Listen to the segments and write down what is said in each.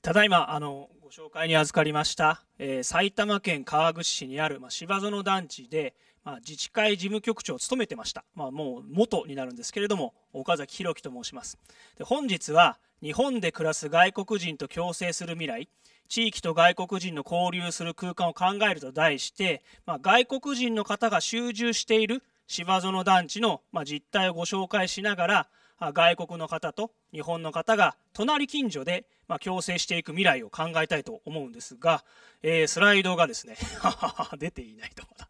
ただいまあのご紹介に預かりました、えー、埼玉県川口市にある、まあ、芝園団地で、まあ、自治会事務局長を務めてました、まあ、もう元になるんですけれども岡崎弘樹と申しますで本日は日本で暮らす外国人と共生する未来地域と外国人の交流する空間を考えると題して、まあ、外国人の方が集中している芝園団地の、まあ、実態をご紹介しながら外国の方と日本の方が隣近所で、ま共生していく未来を考えたいと思うんですが、えー、スライドがですね 出ていないとまだ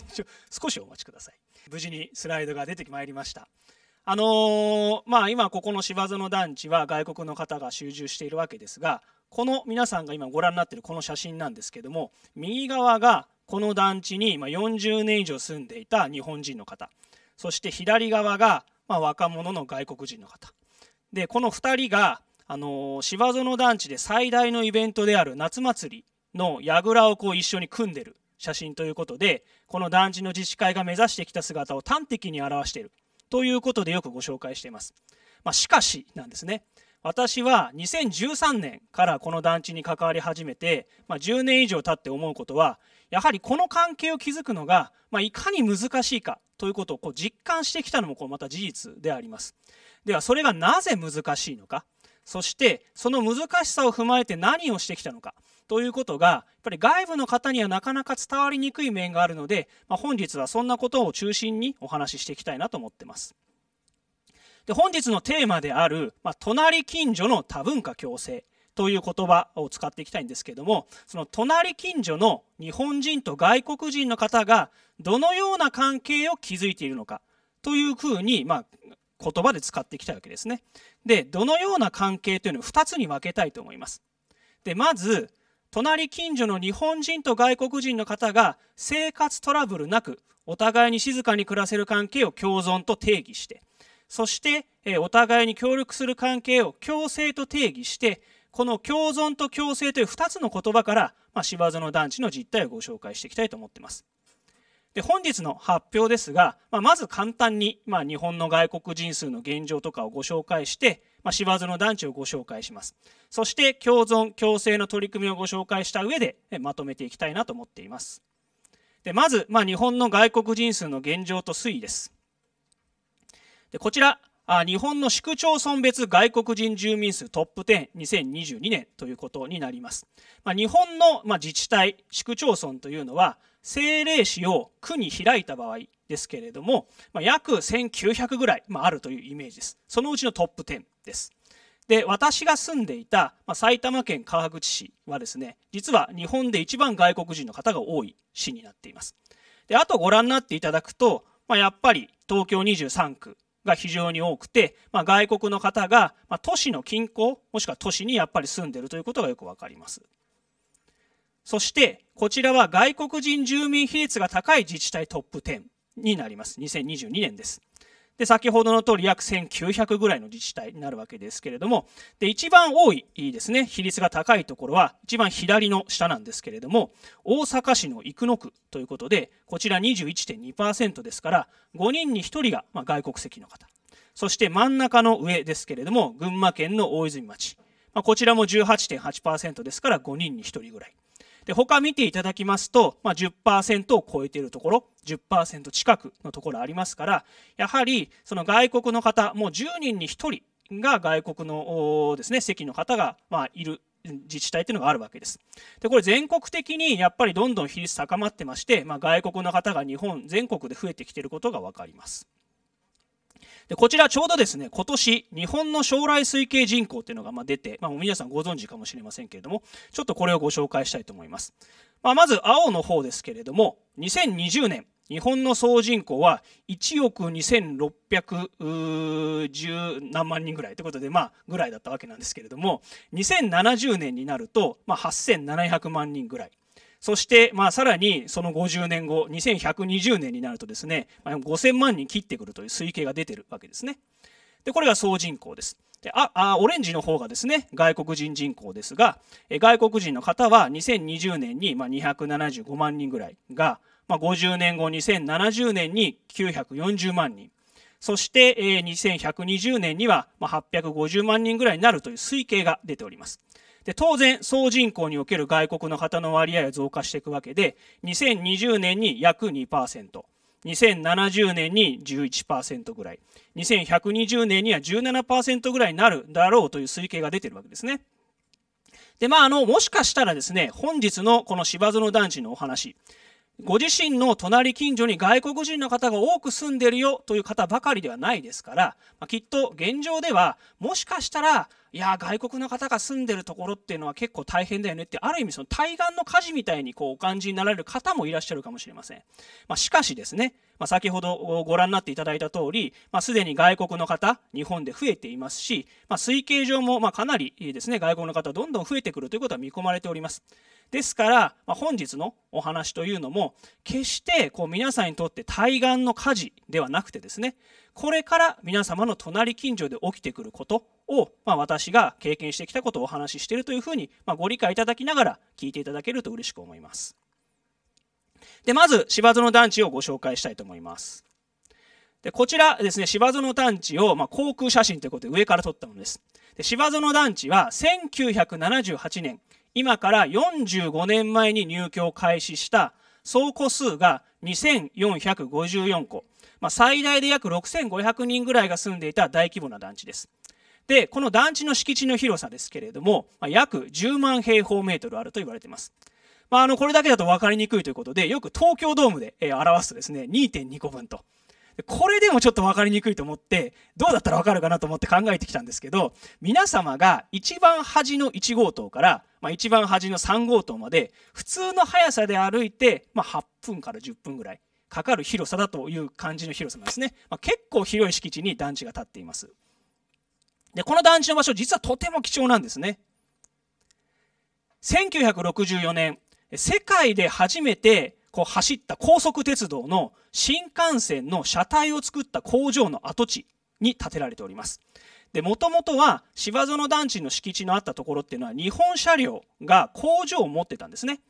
少しお待ちください無事にスライドが出てまいりましたあのー、まあ今ここの芝園団地は外国の方が集中しているわけですがこの皆さんが今ご覧になっているこの写真なんですけども右側がこの団地に40年以上住んでいた日本人の方そして左側がまあ、若者の外国人の方でこの2人が、あの芝園団地で最大のイベントである夏祭りの櫓をこう一緒に組んでる写真ということでこの団地の自治会が目指してきた姿を端的に表しているということでよくご紹介しています、まあ、しかしなんですね私は2013年からこの団地に関わり始めて、まあ、10年以上経って思うことはやはりこの関係を築くのが、まあ、いかに難しいかということをこう実感してきたのもこうまた事実であります。ではそれがなぜ難しいのかそしてその難しさを踏まえて何をしてきたのかということがやっぱり外部の方にはなかなか伝わりにくい面があるので、まあ、本日はそんなことを中心にお話ししていきたいなと思ってます。で本日のテーマである、まあ、隣近所の多文化共生という言葉を使っていきたいんですけれどもその隣近所の日本人と外国人の方がどのような関係を築いているのかというふうに、まあ、言葉で使っていきたいわけですね。でどのような関係というのを2つに分けたいと思います。でまず隣近所の日本人と外国人の方が生活トラブルなくお互いに静かに暮らせる関係を共存と定義してそしてお互いに協力する関係を共生と定義してこの共存と共生という2つの言葉から、まあ、芝園団地の実態をご紹介していきたいと思っています。で、本日の発表ですが、まあ、まず簡単に、まあ、日本の外国人数の現状とかをご紹介して、まあ、芝園団地をご紹介します。そして、共存、共生の取り組みをご紹介した上で、まとめていきたいなと思っています。で、まず、まあ、日本の外国人数の現状と推移です。で、こちら、あ日本の市区町村別外国人住民数トップ10、2022年ということになります。まあ、日本の、まあ、自治体、市区町村というのは、政令市を区に開いた場合ですけれども、まあ、約1900ぐらい、まあ、あるというイメージです。そのうちのトップ10です。で、私が住んでいた、まあ、埼玉県川口市はですね、実は日本で一番外国人の方が多い市になっています。で、あとご覧になっていただくと、まあ、やっぱり東京23区、が非常に多くて、まあ、外国の方が、まあ、都市の近郊、もしくは都市にやっぱり住んでるということがよくわかります。そして、こちらは外国人住民比率が高い自治体トップ10になります。2022年です。で、先ほどの通り約1900ぐらいの自治体になるわけですけれども、で、一番多いですね、比率が高いところは、一番左の下なんですけれども、大阪市の生野区ということで、こちら21.2%ですから、5人に1人が、ま外国籍の方。そして真ん中の上ですけれども、群馬県の大泉町。まあ、こちらも18.8%ですから5人に1人ぐらい。で、他見ていただきますと、まあ、10%を超えているところ、10%近くのところありますから、やはり、その外国の方、もう10人に1人が外国のですね、席の方が、まあ、いる。自治体というのがあるわけです。で、これ全国的にやっぱりどんどん比率高まってまして、まあ、外国の方が日本全国で増えてきていることが分かります。で、こちらちょうどですね、今年、日本の将来推計人口っていうのがま出て、まあ、皆さんご存知かもしれませんけれども、ちょっとこれをご紹介したいと思います。まあ、まず、青の方ですけれども、2020年、日本の総人口は1億2610何万人ぐらいということで、まあ、ぐらいだったわけなんですけれども、2070年になると、まあ、8700万人ぐらい。そして、まあ、さらにその50年後、2120年になるとですね、まあ、5000万人切ってくるという推計が出てるわけですね。で、これが総人口です。でああ、オレンジの方がですね、外国人人口ですが、え外国人の方は2020年に、まあ、275万人ぐらいが、まあ、50年後、2070年に940万人。そして、えー、2120年には、まあ、850万人ぐらいになるという推計が出ております。で、当然、総人口における外国の方の割合は増加していくわけで、2020年に約2%。2070年に11%ぐらい、2120年には17%ぐらいになるだろうという推計が出てるわけですね。で、まあ、あの、もしかしたらですね、本日のこの芝園団地のお話、ご自身の隣近所に外国人の方が多く住んでるよという方ばかりではないですから、まあ、きっと現状ではもしかしたらいや外国の方が住んでるところっていうのは結構大変だよねってある意味その対岸の火事みたいにこうお感じになられる方もいらっしゃるかもしれません、まあ、しかしですね、まあ、先ほどご覧になっていただいた通り、まあ、すでに外国の方日本で増えていますし、ま推計上もまかなりですね外国の方どんどん増えてくるということは見込まれておりますですから、まあ、本日のお話というのも決してこう皆さんにとって対岸の火事ではなくてですねこれから皆様の隣近所で起きてくることを、まあ、私が経験してきたことをお話ししているというふうに、まあ、ご理解いただきながら聞いていただけると嬉しく思います。でまず芝園団地をご紹介したいと思います。でこちらですね芝園団地を、まあ、航空写真ということで上から撮ったものです。で芝園団地は1978年今から45年前に入居を開始した総戸数が2454戸、まあ、最大で約6500人ぐらいが住んでいた大規模な団地です。で、この団地の敷地の広さですけれども、まあ、約10万平方メートルあると言われています。まあ、あの、これだけだと分かりにくいということで、よく東京ドームで、表すとですね、2.2個分と。これでもちょっと分かりにくいと思って、どうだったら分かるかなと思って考えてきたんですけど、皆様が一番端の1号棟からまあ、一番端の3号棟まで普通の速さで歩いて、まあ、8分から10分ぐらいかかる広さだという感じの広さなんですね、まあ、結構広い敷地に団地が建っていますでこの団地の場所実はとても貴重なんですね1964年世界で初めてこう走った高速鉄道の新幹線の車体を作った工場の跡地に建てられておりますで、もともとは芝園団地の敷地のあったところっていうのは日本車両が工場を持ってたんですね。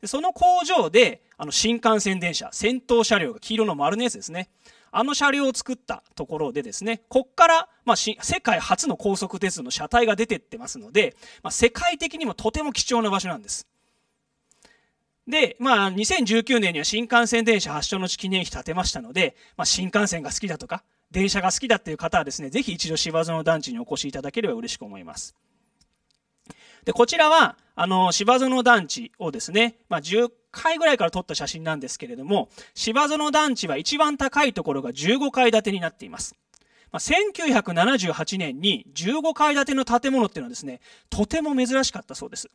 でその工場であの新幹線電車、先頭車両が黄色の丸のやつですね。あの車両を作ったところでですね、こっから、まあ、世界初の高速鉄道の車体が出てってますので、まあ、世界的にもとても貴重な場所なんです。で、まあ、2019年には新幹線電車発祥の地記念碑建てましたので、まあ、新幹線が好きだとか、電車が好きだっていう方はですね、ぜひ一度芝園団地にお越しいただければ嬉しく思います。で、こちらは、あの、芝園団地をですね、まあ、10回ぐらいから撮った写真なんですけれども、芝園団地は一番高いところが15階建てになっています。まあ、1978年に15階建ての建物っていうのはですね、とても珍しかったそうです。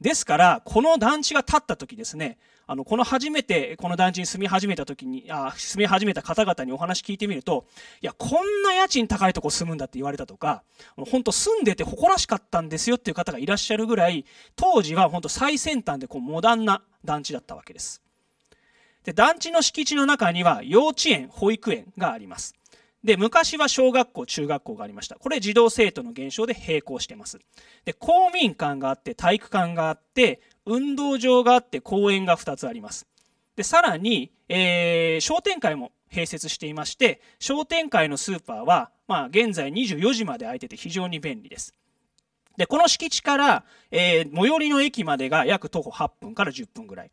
ですから、この団地が建った時ですね、あの、この初めて、この団地に住み始めた時に、あ住み始めた方々にお話聞いてみると、いや、こんな家賃高いとこ住むんだって言われたとか、ほんと住んでて誇らしかったんですよっていう方がいらっしゃるぐらい、当時はほんと最先端でこうモダンな団地だったわけです。で、団地の敷地の中には幼稚園、保育園があります。で、昔は小学校、中学校がありました。これ児童生徒の減少で並行してます。で、公民館があって、体育館があって、運動場があって、公園が2つあります。で、さらに、えー、商店会も併設していまして、商店会のスーパーは、まあ、現在24時まで空いてて非常に便利です。で、この敷地から、えー、最寄りの駅までが約徒歩8分から10分ぐらい。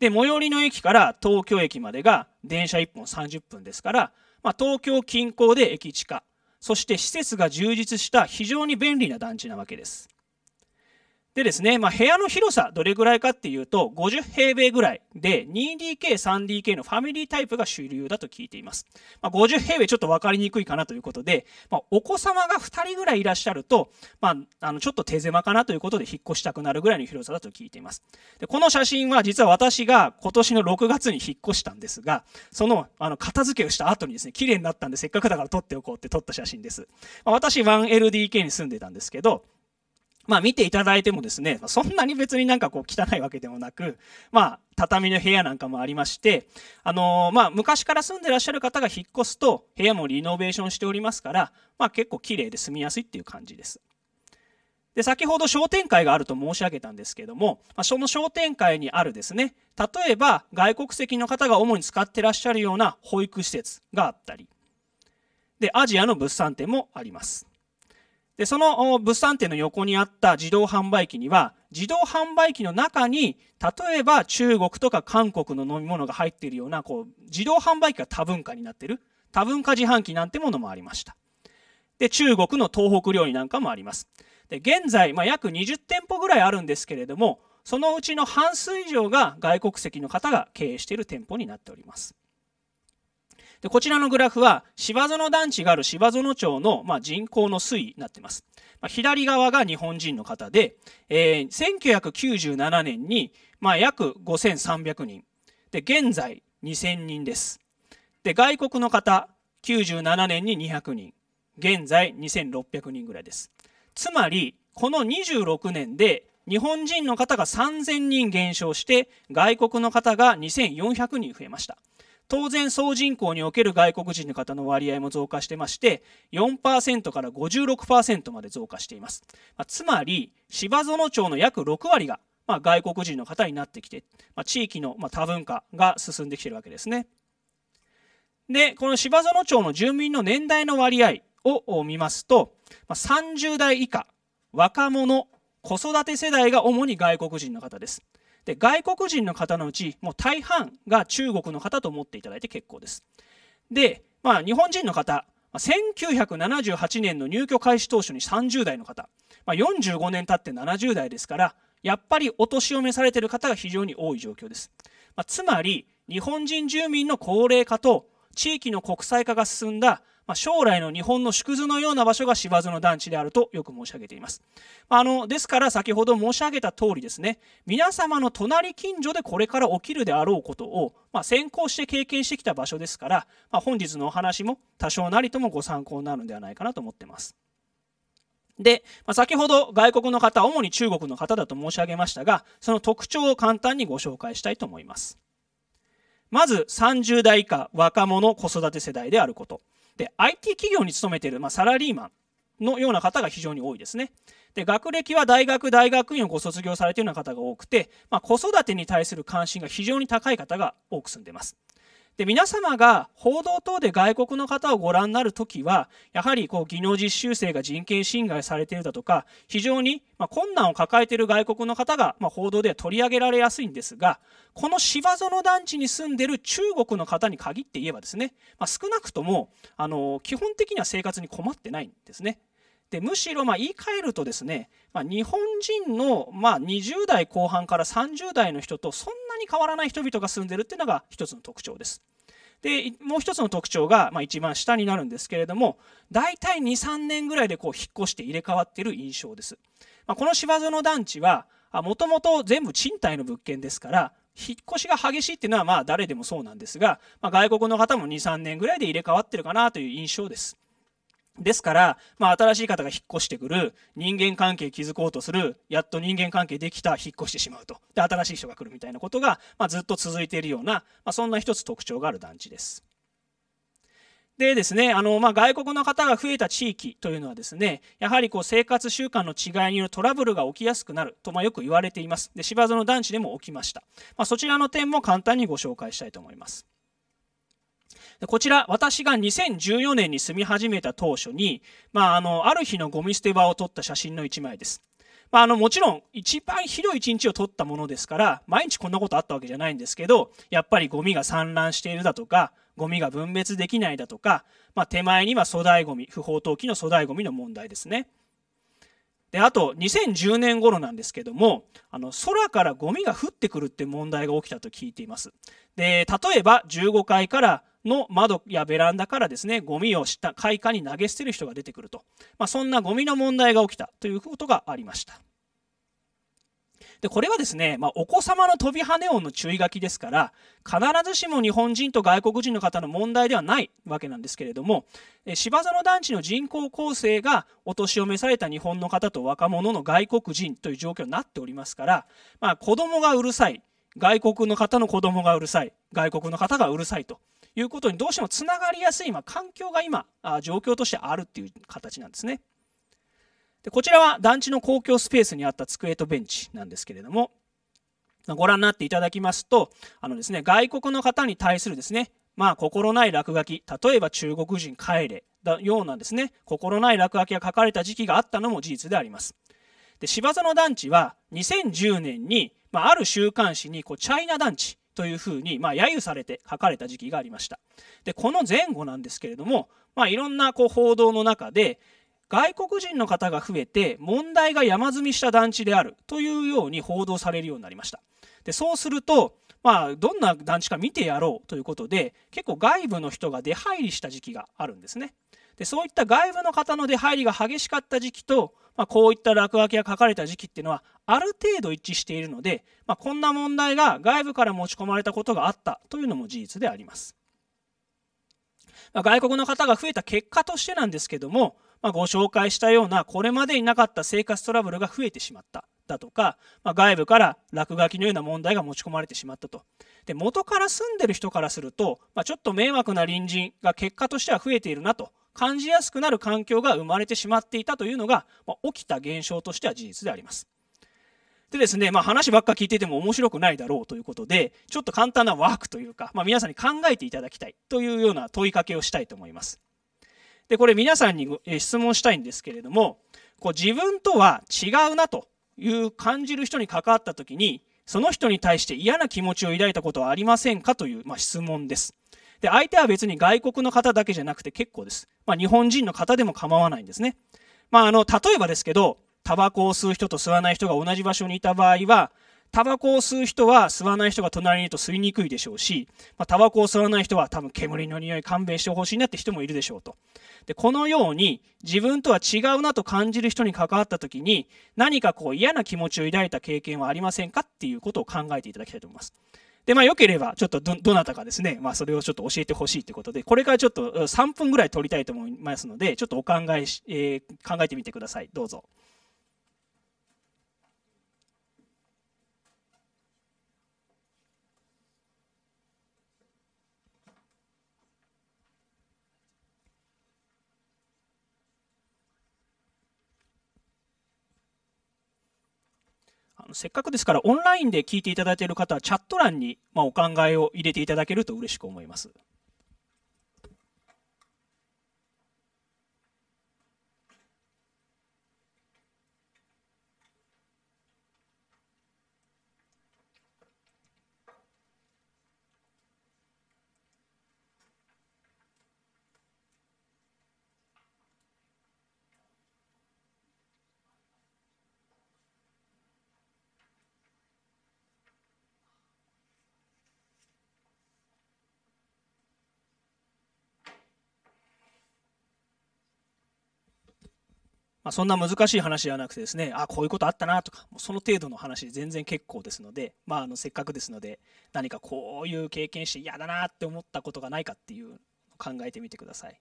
で、最寄りの駅から東京駅までが電車1本30分ですから、まあ、東京近郊で駅地下そして施設が充実した非常に便利な団地なわけですでですね、まあ、部屋の広さどれぐらいかっていうと、50平米ぐらいで、2DK、3DK のファミリータイプが主流だと聞いています。まあ、50平米ちょっと分かりにくいかなということで、まあ、お子様が2人ぐらいいらっしゃると、まあ、あの、ちょっと手狭かなということで引っ越したくなるぐらいの広さだと聞いています。で、この写真は実は私が今年の6月に引っ越したんですが、その、あの、片付けをした後にですね、綺麗になったんでせっかくだから撮っておこうって撮った写真です。まあ、私 1LDK に住んでたんですけど、まあ見ていただいてもですね、そんなに別になんかこう汚いわけでもなく、まあ畳の部屋なんかもありまして、あのー、まあ昔から住んでらっしゃる方が引っ越すと部屋もリノベーションしておりますから、まあ結構綺麗で住みやすいっていう感じです。で、先ほど商店会があると申し上げたんですけども、まあ、その商店会にあるですね、例えば外国籍の方が主に使ってらっしゃるような保育施設があったり、で、アジアの物産展もあります。で、その物産展の横にあった自動販売機には、自動販売機の中に、例えば中国とか韓国の飲み物が入っているような、こう、自動販売機が多文化になっている、多文化自販機なんてものもありました。で、中国の東北料理なんかもあります。で、現在、まあ、約20店舗ぐらいあるんですけれども、そのうちの半数以上が外国籍の方が経営している店舗になっております。で、こちらのグラフは、芝園団地がある芝園町の、まあ、人口の推移になっています。まあ、左側が日本人の方で、えー、1997年に、まあ、約5300人。で、現在2000人です。で、外国の方、97年に200人。現在2600人ぐらいです。つまり、この26年で、日本人の方が3000人減少して、外国の方が2400人増えました。当然総人口における外国人の方の割合も増加してまして4%から56%まで増加しています、まあ、つまり芝園町の約6割が、まあ、外国人の方になってきて、まあ、地域の、ま多文化が進んできてるわけですねでこの芝園町の住民の年代の割合を見ますと、ま30代以下若者子育て世代が主に外国人の方ですで外国人の方のうちもう大半が中国の方と思っていただいて結構ですで、まあ、日本人の方1978年の入居開始当初に30代の方、まあ、45年経って70代ですからやっぱりお年を召されている方が非常に多い状況です、まあ、つまり日本人住民の高齢化と地域の国際化が進んだまあ、将来の日本の縮図のような場所が芝津の団地であるとよく申し上げています。あの、ですから先ほど申し上げた通りですね、皆様の隣近所でこれから起きるであろうことを、まあ、先行して経験してきた場所ですから、まあ、本日のお話も多少なりともご参考になるんではないかなと思ってます。で、まあ、先ほど外国の方、主に中国の方だと申し上げましたが、その特徴を簡単にご紹介したいと思います。まず、30代以下若者子育て世代であること。で IT 企業に勤めている、まあ、サラリーマンのような方が非常に多いですね。で学歴は大学大学院をご卒業されているような方が多くて、まあ、子育てに対する関心が非常に高い方が多く住んでます。で皆様が報道等で外国の方をご覧になるときは、やはりこう技能実習生が人権侵害されているだとか、非常にま困難を抱えている外国の方がま報道では取り上げられやすいんですが、この芝園団地に住んでいる中国の方に限って言えばですね、まあ、少なくともあの基本的には生活に困ってないんですね。でむしろまあ言い換えるとですね、まあ、日本人のまあ20代後半から30代の人とそんなに変わらない人々が住んでるっていうのが一つの特徴です。でもう一つの特徴が、まあ、一番下になるんですけれども大体23年ぐらいでこう引っ越して入れ替わっている印象です、まあ、この芝園団地はもともと全部賃貸の物件ですから引っ越しが激しいっていうのはまあ誰でもそうなんですが、まあ、外国の方も23年ぐらいで入れ替わってるかなという印象ですですから、まあ、新しい方が引っ越してくる、人間関係築こうとする、やっと人間関係できた、引っ越してしまうと。で、新しい人が来るみたいなことが、まあ、ずっと続いているような、まあ、そんな一つ特徴がある団地です。でですね、あの、まあ、外国の方が増えた地域というのはですね、やはりこう生活習慣の違いによるトラブルが起きやすくなると、まあ、よく言われています。で、芝園団地でも起きました。まあ、そちらの点も簡単にご紹介したいと思います。こちら、私が2014年に住み始めた当初に、まあ、あの、ある日のゴミ捨て場を撮った写真の一枚です。まあ、あの、もちろん、一番ひどい一日を取ったものですから、毎日こんなことあったわけじゃないんですけど、やっぱりゴミが散乱しているだとか、ゴミが分別できないだとか、まあ、手前には粗大ゴミ、不法投棄の粗大ゴミの問題ですね。であと2010年頃なんですけどもあの空からゴミが降ってくるって問題が起きたと聞いていますで例えば15階からの窓やベランダからですねゴミをた開花に投げ捨てる人が出てくると、まあ、そんなゴミの問題が起きたということがありましたで、これはですね、まあ、お子様の飛び跳ね音の注意書きですから、必ずしも日本人と外国人の方の問題ではないわけなんですけれども、え芝園団地の人口構成がお年を召された日本の方と若者の外国人という状況になっておりますから、まあ、子供がうるさい、外国の方の子供がうるさい、外国の方がうるさいということにどうしてもつながりやすい、ま環境が今あ、状況としてあるっていう形なんですね。でこちらは団地の公共スペースにあった机とベンチなんですけれども、ご覧になっていただきますと、あのですね、外国の方に対するですね、まあ、心ない落書き、例えば中国人帰れだようなですね、心ない落書きが書かれた時期があったのも事実であります。で、芝園団地は2010年に、まあ、ある週刊誌にこうチャイナ団地というふうに、まあ、揶揄されて書かれた時期がありました。で、この前後なんですけれども、まあ、いろんなこう報道の中で、外国人の方が増えて問題が山積みした団地であるというように報道されるようになりました。でそうすると、まあ、どんな団地か見てやろうということで結構外部の人が出入りした時期があるんですね。でそういった外部の方の出入りが激しかった時期と、まあ、こういった落書きが書かれた時期っていうのはある程度一致しているので、まあ、こんな問題が外部から持ち込まれたことがあったというのも事実であります。まあ、外国の方が増えた結果としてなんですけどもまあ、ご紹介したようなこれまでになかった生活トラブルが増えてしまっただとか、まあ、外部から落書きのような問題が持ち込まれてしまったと。で元から住んでる人からすると、まあ、ちょっと迷惑な隣人が結果としては増えているなと感じやすくなる環境が生まれてしまっていたというのが、まあ、起きた現象としては事実であります。でですね、まあ、話ばっか聞いてても面白くないだろうということで、ちょっと簡単なワークというか、まあ、皆さんに考えていただきたいというような問いかけをしたいと思います。で、これ皆さんに質問したいんですけれども、こう自分とは違うなという感じる人に関わった時に、その人に対して嫌な気持ちを抱いたことはありませんかという、まあ、質問です。で、相手は別に外国の方だけじゃなくて結構です。まあ、日本人の方でも構わないんですね。まあ、あの、例えばですけど、タバコを吸う人と吸わない人が同じ場所にいた場合は、タバコを吸う人は吸わない人が隣にいると吸いにくいでしょうし、まあ、タバコを吸わない人は多分煙の匂い勘弁してほしいなって人もいるでしょうと。で、このように自分とは違うなと感じる人に関わった時に何かこう嫌な気持ちを抱いた経験はありませんかっていうことを考えていただきたいと思います。で、まあ、良ければ、ちょっとど、どなたかですね、まあ、それをちょっと教えてほしいということで、これからちょっと3分ぐらい取りたいと思いますので、ちょっとお考えし、えー、考えてみてください。どうぞ。せっかくですからオンラインで聞いていただいている方はチャット欄に、まあ、お考えを入れていただけると嬉しく思います。まあ、そんな難しい話ではなくてですねあこういうことあったなとかその程度の話全然結構ですので、まあ、あのせっかくですので何かこういう経験して嫌だなって思ったことがないかっていうのを考えてみてください。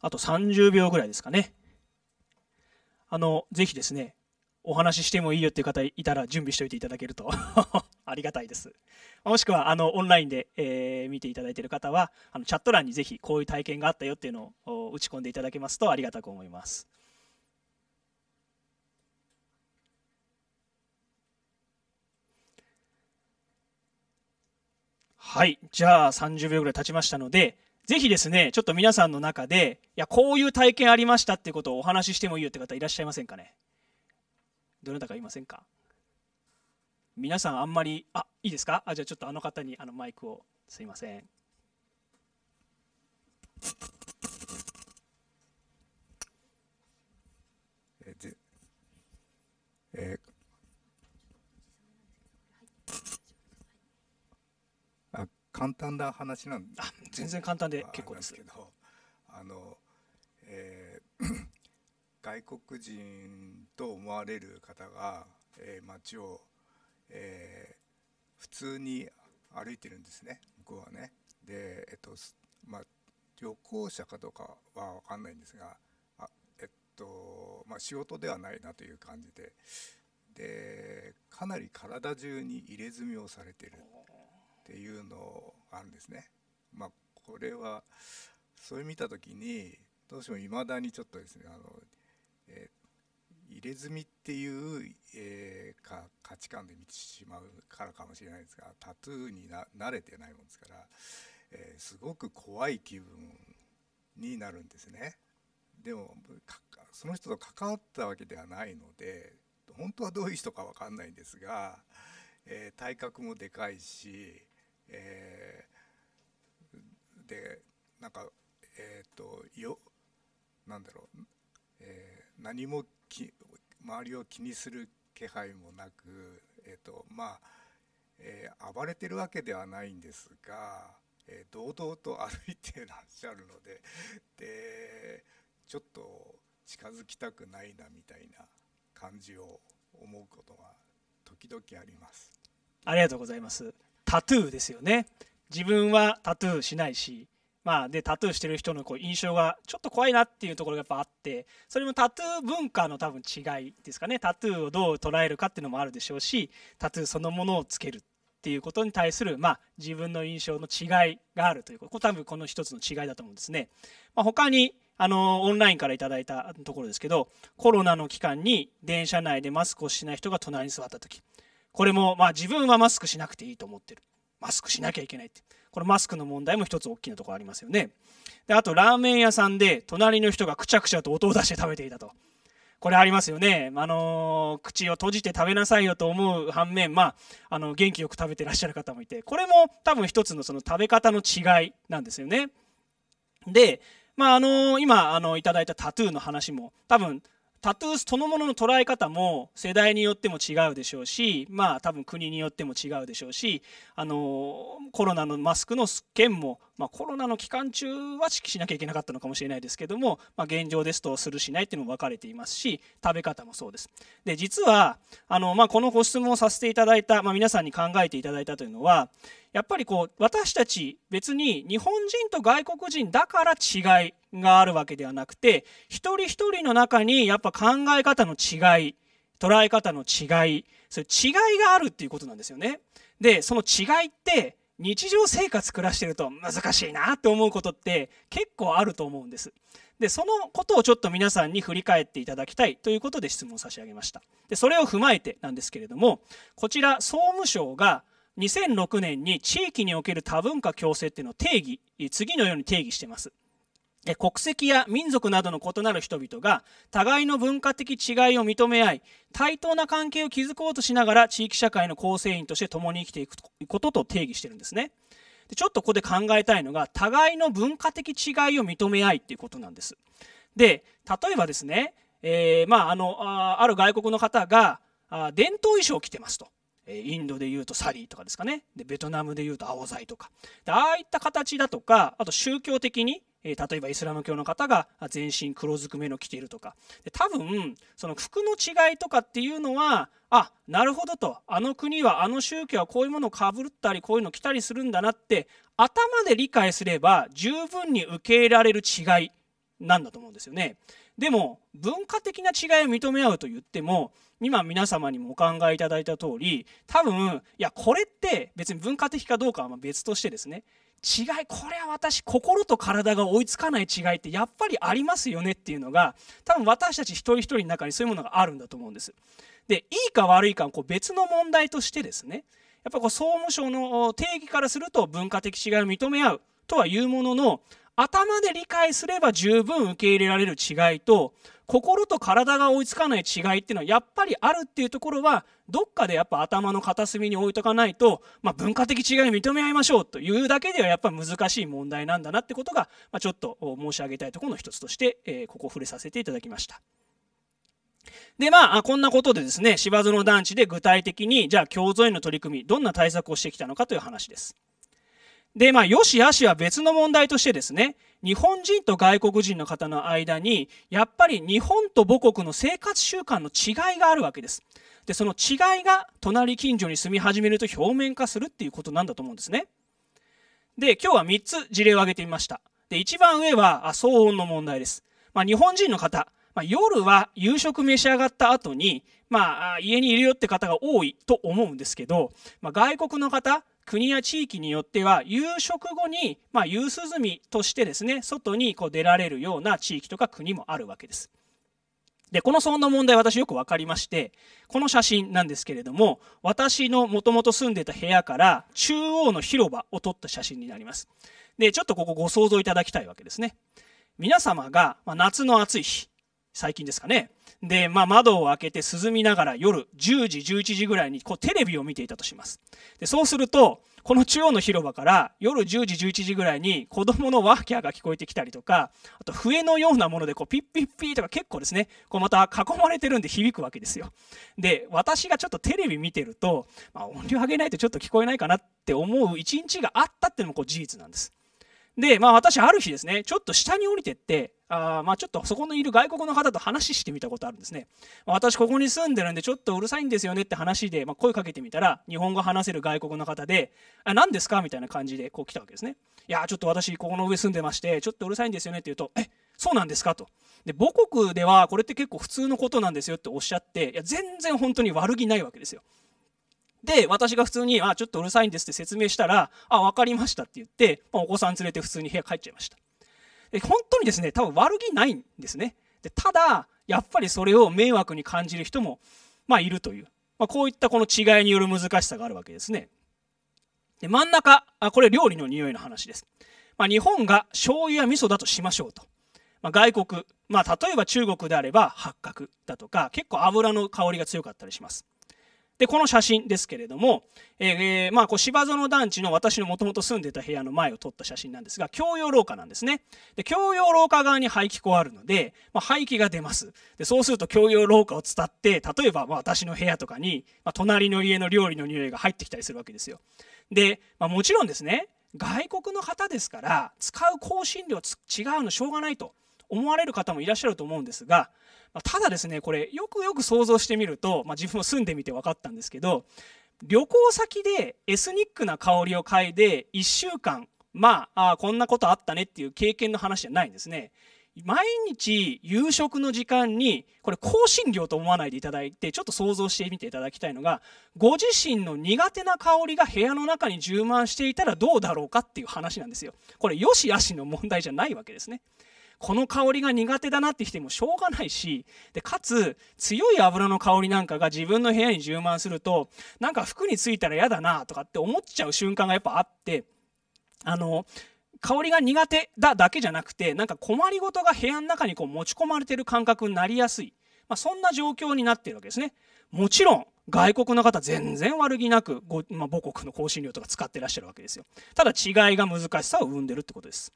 あと30秒ぐらいですかね。あの、ぜひですね、お話ししてもいいよっていう方いたら準備しておいていただけると ありがたいです。もしくはあのオンラインで、えー、見ていただいている方はあのチャット欄にぜひこういう体験があったよっていうのを打ち込んでいただけますとありがたく思います。はい。じゃあ30秒ぐらい経ちましたので、ぜひですね、ちょっと皆さんの中で、いや、こういう体験ありましたってことをお話ししてもいいよって方いらっしゃいませんかね。どなたかいませんか皆さんあんまりあいいですかあじゃあちょっとあの方にあのマイクをすいませんえでえあ簡単な話なんあ全然簡単で結構ですけどあの、えー外国人と思われる方が、えー、街を、えー、普通に歩いてるんですね向こうはね。で、えっとまあ、旅行者かどうかは分かんないんですがあ、えっとまあ、仕事ではないなという感じででかなり体中に入れ墨をされてるっていうのがあるんですね。まあ、これはそれ見た時にどうしても未だにちょっとですねあのえー、入れ墨っていう、えー、か価値観で見てしまうからかもしれないですがタトゥーにな慣れてないもんですから、えー、すごく怖い気分になるんですね。でもその人と関わったわけではないので本当はどういう人か分かんないんですが、えー、体格もでかいし、えー、でなんかえっ、ー、とよなんだろう、え何も周りを気にする気配もなく、えーとまあえー、暴れてるわけではないんですが、えー、堂々と歩いてらっしゃるのででちょっと近づきたくないなみたいな感じを思うことが時々ありますありがとうございますタトゥーですよね自分はタトゥーしないしまあ、でタトゥーしてる人のこう印象がちょっと怖いなっていうところがやっぱあってそれもタトゥー文化の多分違いですかねタトゥーをどう捉えるかっていうのもあるでしょうしタトゥーそのものをつけるっていうことに対する、まあ、自分の印象の違いがあるということ多分この一つの違いだと思うんですね。まあ、他にあのオンラインからいただいたところですけどコロナの期間に電車内でマスクをしない人が隣に座った時これも、まあ、自分はマスクしなくていいと思ってるマスクしなきゃいけないって。このマスクの問題も一つ大きなところありますよね。で、あとラーメン屋さんで隣の人がくちゃくちゃと音を出して食べていたと。これありますよね。あのー、口を閉じて食べなさいよと思う反面、まあ、あの、元気よく食べてらっしゃる方もいて、これも多分一つのその食べ方の違いなんですよね。で、まあ、あのー、今、あの、いただいたタトゥーの話も、多分、タトゥーそのものの捉え方も世代によっても違うでしょうしまあ多分国によっても違うでしょうしあのコロナのマスクの件もまあ、コロナの期間中は指揮しなきゃいけなかったのかもしれないですけども、まあ、現状ですとするしないっていうのも分かれていますし食べ方もそうですで実はあの、まあ、このご質問をさせていただいた、まあ、皆さんに考えていただいたというのはやっぱりこう私たち別に日本人と外国人だから違いがあるわけではなくて一人一人の中にやっぱ考え方の違い捉え方の違いそれ違いがあるっていうことなんですよねでその違いって日常生活暮らしてると難しいなって思うことって結構あると思うんです。で、そのことをちょっと皆さんに振り返っていただきたいということで質問を差し上げました。で、それを踏まえてなんですけれども、こちら総務省が2006年に地域における多文化共生っていうのを定義、次のように定義してます。国籍や民族などの異なる人々が互いの文化的違いを認め合い対等な関係を築こうとしながら地域社会の構成員として共に生きていくことと定義してるんですねでちょっとここで考えたいのが互いの文化的違いを認め合いっていうことなんですで例えばですね、えー、まああのあある外国の方があ伝統衣装を着てますとインドでいうとサリーとかですかねでベトナムでいうとアオザイとかでああいった形だとかあと宗教的にえ例えばイスラム教の方が全身黒ずくめの着ているとか多分その服の違いとかっていうのはあなるほどとあの国はあの宗教はこういうものをかぶったりこういうの着たりするんだなって頭で理解すれば十分に受け入れられる違いなんだと思うんですよね。でも文化的な違いを認め合うと言っても今皆様にもお考えいただいた通り多分いやこれって別に文化的かどうかは別としてですね違いこれは私心と体が追いつかない違いってやっぱりありますよねっていうのが多分私たち一人一人の中にそういうものがあるんだと思うんです。でいいか悪いかこう別の問題としてですねやっぱこう総務省の定義からすると文化的違いを認め合うとはいうものの頭で理解すれば十分受け入れられる違いと心と体が追いつかない違いっていうのはやっぱりあるっていうところはどっかでやっぱ頭の片隅に置いとかないと、まあ、文化的違いを認め合いましょうというだけではやっぱ難しい問題なんだなってことが、まあ、ちょっと申し上げたいところの一つとして、えー、ここ触れさせていただきました。で、まあ、こんなことでですね、芝園団地で具体的に、じゃあ、共存への取り組み、どんな対策をしてきたのかという話です。で、まあ、よし悪しは別の問題としてですね、日本人と外国人の方の間に、やっぱり日本と母国の生活習慣の違いがあるわけです。で、その違いが隣近所に住み始めると表面化するっていうことなんだと思うんですね。で、今日は3つ事例を挙げてみました。で、一番上は騒音の問題です。まあ、日本人の方、まあ、夜は夕食召し上がった後に、まあ、家にいるよって方が多いと思うんですけど、まあ、外国の方、国や地域によっては夕食後に、まあ、夕涼みとしてですね外にこう出られるような地域とか国もあるわけです。でこの騒音の問題私よく分かりましてこの写真なんですけれども私のもともと住んでた部屋から中央の広場を撮った写真になります。でちょっとここご想像いただきたいわけですね。皆様が、まあ、夏の暑い日最近ですかねで、まあ、窓を開けて涼みながら夜10時、11時ぐらいにこうテレビを見ていたとします。で、そうすると、この中央の広場から夜10時、11時ぐらいに子供のワーキャーが聞こえてきたりとか、あと笛のようなものでこうピッピッピーとか結構ですね、こうまた囲まれてるんで響くわけですよ。で、私がちょっとテレビ見てると、まあ、音量上げないとちょっと聞こえないかなって思う一日があったっていうのもこう事実なんです。で、まあ私ある日ですね、ちょっと下に降りてって、あまあちょっとそこのいる外国の方と話してみたことあるんですね。まあ、私ここに住んでるんでちょっとうるさいんですよねって話で、まあ、声かけてみたら、日本語話せる外国の方で、あ何ですかみたいな感じでこう来たわけですね。いや、ちょっと私ここの上住んでまして、ちょっとうるさいんですよねって言うと、えそうなんですかと。で、母国ではこれって結構普通のことなんですよっておっしゃって、いや、全然本当に悪気ないわけですよ。で、私が普通に、あ、ちょっとうるさいんですって説明したら、あ、わかりましたって言って、まあ、お子さん連れて普通に部屋帰っちゃいました。で、本当にですね、多分悪気ないんですね。で、ただ、やっぱりそれを迷惑に感じる人も、まあ、いるという。まあ、こういったこの違いによる難しさがあるわけですね。で、真ん中、あ、これ料理の匂いの話です。まあ、日本が醤油や味噌だとしましょうと。まあ、外国、まあ、例えば中国であれば八角だとか、結構油の香りが強かったりします。で、この写真ですけれども、えー、まあ、こう芝園団地の私のもともと住んでた部屋の前を撮った写真なんですが、共用廊下なんですね。で、共用廊下側に排気口あるので、まあ、排気が出ます。で、そうすると共用廊下を伝って、例えば、ま私の部屋とかに、まあ、隣の家の料理の匂いが入ってきたりするわけですよ。で、まあ、もちろんですね、外国の方ですから、使う香辛料違うのしょうがないと思われる方もいらっしゃると思うんですが、ただですね、これ、よくよく想像してみると、まあ、自分も住んでみて分かったんですけど、旅行先でエスニックな香りを嗅いで、1週間、まあ、あこんなことあったねっていう経験の話じゃないんですね。毎日夕食の時間に、これ香辛料と思わないでいただいて、ちょっと想像してみていただきたいのが、ご自身の苦手な香りが部屋の中に充満していたらどうだろうかっていう話なんですよ。これ、よしあしの問題じゃないわけですね。この香りが苦手だなって人もしょうがないし、で、かつ、強い油の香りなんかが自分の部屋に充満すると、なんか服についたら嫌だなとかって思っちゃう瞬間がやっぱあって、あの、香りが苦手だだけじゃなくて、なんか困りごとが部屋の中にこう持ち込まれてる感覚になりやすい。まあ、そんな状況になってるわけですね。もちろん、外国の方全然悪気なくご、まあ、母国の香辛料とか使ってらっしゃるわけですよ。ただ違いが難しさを生んでるってことです。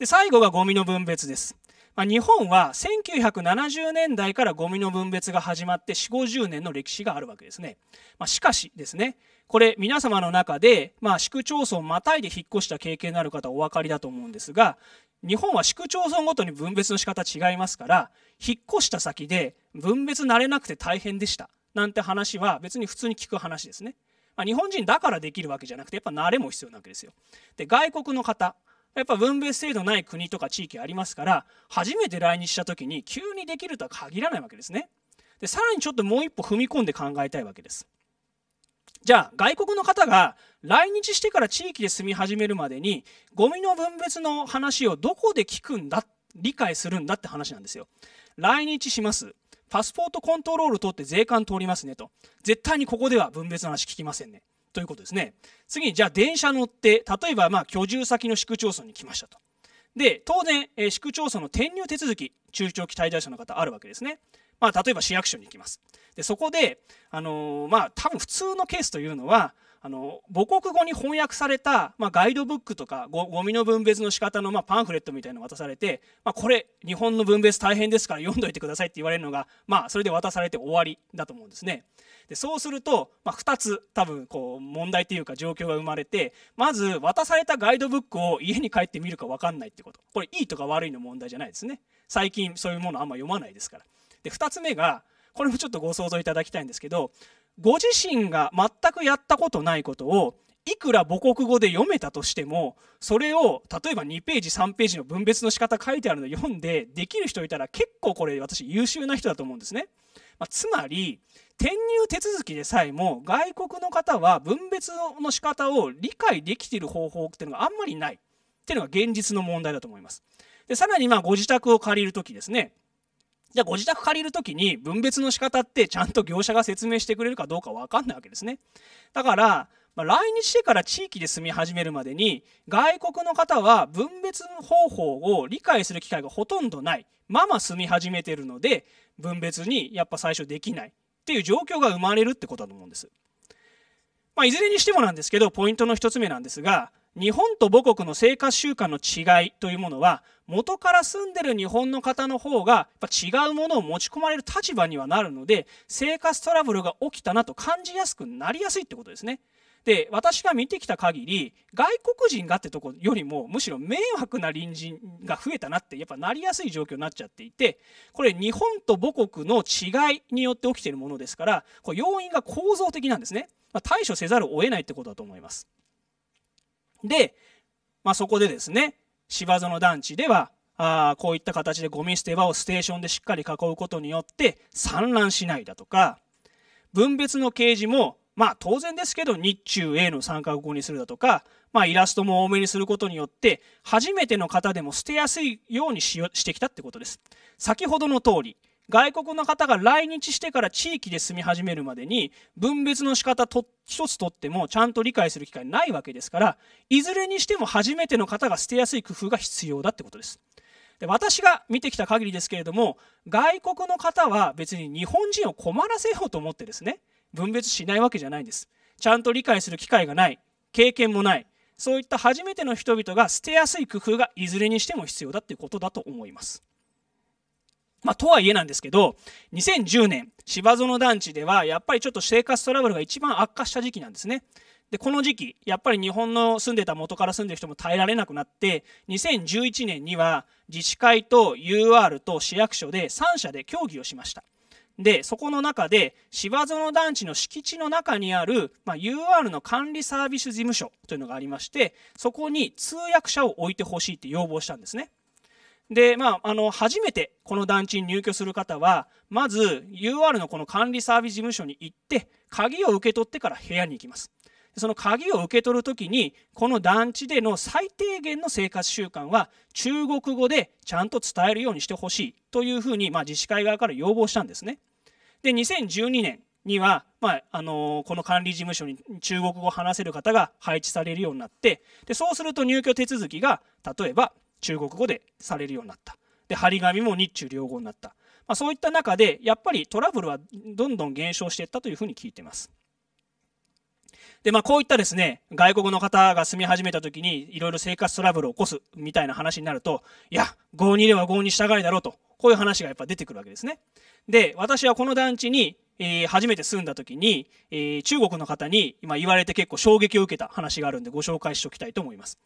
で、最後がゴミの分別です。まあ、日本は1970年代からゴミの分別が始まって4、50年の歴史があるわけですね。まあ、しかしですね、これ皆様の中で、まあ、市区町村をまたいで引っ越した経験のある方お分かりだと思うんですが、日本は市区町村ごとに分別の仕方違いますから、引っ越した先で分別慣れなくて大変でした。なんて話は別に普通に聞く話ですね。ま日本人だからできるわけじゃなくて、やっぱ慣れも必要なわけですよ。で、外国の方、やっぱ分別制度ない国とか地域ありますから初めて来日した時に急にできるとは限らないわけですねでさらにちょっともう一歩踏み込んで考えたいわけですじゃあ外国の方が来日してから地域で住み始めるまでにゴミの分別の話をどこで聞くんだ理解するんだって話なんですよ来日しますパスポートコントロール取って税関通りますねと絶対にここでは分別の話聞きませんねということですね。次に、じゃあ電車乗って、例えばまあ居住先の市区町村に来ましたと。で、当然、えー、市区町村の転入手続き、中長期滞在者の方あるわけですね。まあ、例えば市役所に行きます。で、そこで、あのー、まあ、多分普通のケースというのは、あの母国語に翻訳された、まあ、ガイドブックとかごゴミの分別の仕方のまの、あ、パンフレットみたいなの渡されて、まあ、これ日本の分別大変ですから読んどいてくださいって言われるのが、まあ、それで渡されて終わりだと思うんですね。でそうすると、まあ、2つ多分こう問題というか状況が生まれてまず渡されたガイドブックを家に帰ってみるか分かんないってことこれいいとか悪いの問題じゃないですね最近そういうものあんま読まないですから。で2つ目がこれもちょっとご想像いただきたいんですけどご自身が全くやったことないことをいくら母国語で読めたとしてもそれを例えば2ページ3ページの分別の仕方書いてあるのを読んでできる人いたら結構これ私優秀な人だと思うんですね。まあ、つまり転入手続きでさえも外国の方は分別の仕方を理解できている方法っていうのがあんまりないっていうのが現実の問題だと思います。でさらにまあご自宅を借りる時ですねじゃあご自宅借りるときに分別の仕方ってちゃんと業者が説明してくれるかどうかわかんないわけですね。だから、まあ、来日してから地域で住み始めるまでに外国の方は分別方法を理解する機会がほとんどないまま住み始めてるので分別にやっぱ最初できないっていう状況が生まれるってことだと思うんです。まあ、いずれにしてもなんですけどポイントの一つ目なんですが日本と母国の生活習慣の違いというものは元から住んでる日本の方の方がやっぱ違うものを持ち込まれる立場にはなるので生活トラブルが起きたなと感じやすくなりやすいってことですね。で私が見てきた限り外国人がってとこよりもむしろ迷惑な隣人が増えたなってやっぱなりやすい状況になっちゃっていてこれ日本と母国の違いによって起きているものですからこれ要因が構造的なんですね、まあ、対処せざるを得ないってことだと思います。で、まあ、そこでですね、芝園団地では、あこういった形でゴミ捨て場をステーションでしっかり囲うことによって散乱しないだとか、分別の掲示も、まあ当然ですけど日中 A の三角語にするだとか、まあイラストも多めにすることによって、初めての方でも捨てやすいようにししてきたってことです。先ほどの通り、外国の方が来日してから地域で住み始めるまでに分別の仕方と一つとってもちゃんと理解する機会ないわけですからいずれにしても初めての方が捨てやすい工夫が必要だってことです。で私が見てきた限りですけれども外国の方は別に日本人を困らせようと思ってですね分別しないわけじゃないんです。ちゃんと理解する機会がない経験もないそういった初めての人々が捨てやすい工夫がいずれにしても必要だっていうことだと思います。まあ、とはいえなんですけど、2010年、芝園団地では、やっぱりちょっと生活トラブルが一番悪化した時期なんですね。で、この時期、やっぱり日本の住んでた元から住んでる人も耐えられなくなって、2011年には自治会と UR と市役所で3社で協議をしました。で、そこの中で、芝園団地の敷地の中にある、まあ、UR の管理サービス事務所というのがありまして、そこに通訳者を置いてほしいって要望したんですね。で、まあ、あの、初めてこの団地に入居する方は、まず UR のこの管理サービス事務所に行って、鍵を受け取ってから部屋に行きます。その鍵を受け取るときに、この団地での最低限の生活習慣は中国語でちゃんと伝えるようにしてほしいというふうに、まあ、自治会側から要望したんですね。で、2012年には、まあ、あのこの管理事務所に中国語を話せる方が配置されるようになって、で、そうすると入居手続きが、例えば、中国語でされるようになった。で、張り紙も日中両語になった。まあ、そういった中で、やっぱりトラブルはどんどん減少していったというふうに聞いています。で、まあ、こういったですね、外国の方が住み始めた時に、いろいろ生活トラブルを起こすみたいな話になると、いや、合にいれば合に従いだろうと、こういう話がやっぱ出てくるわけですね。で、私はこの団地に、えー、初めて住んだ時に、えー、中国の方に今言われて結構衝撃を受けた話があるんでご紹介しておきたいと思います。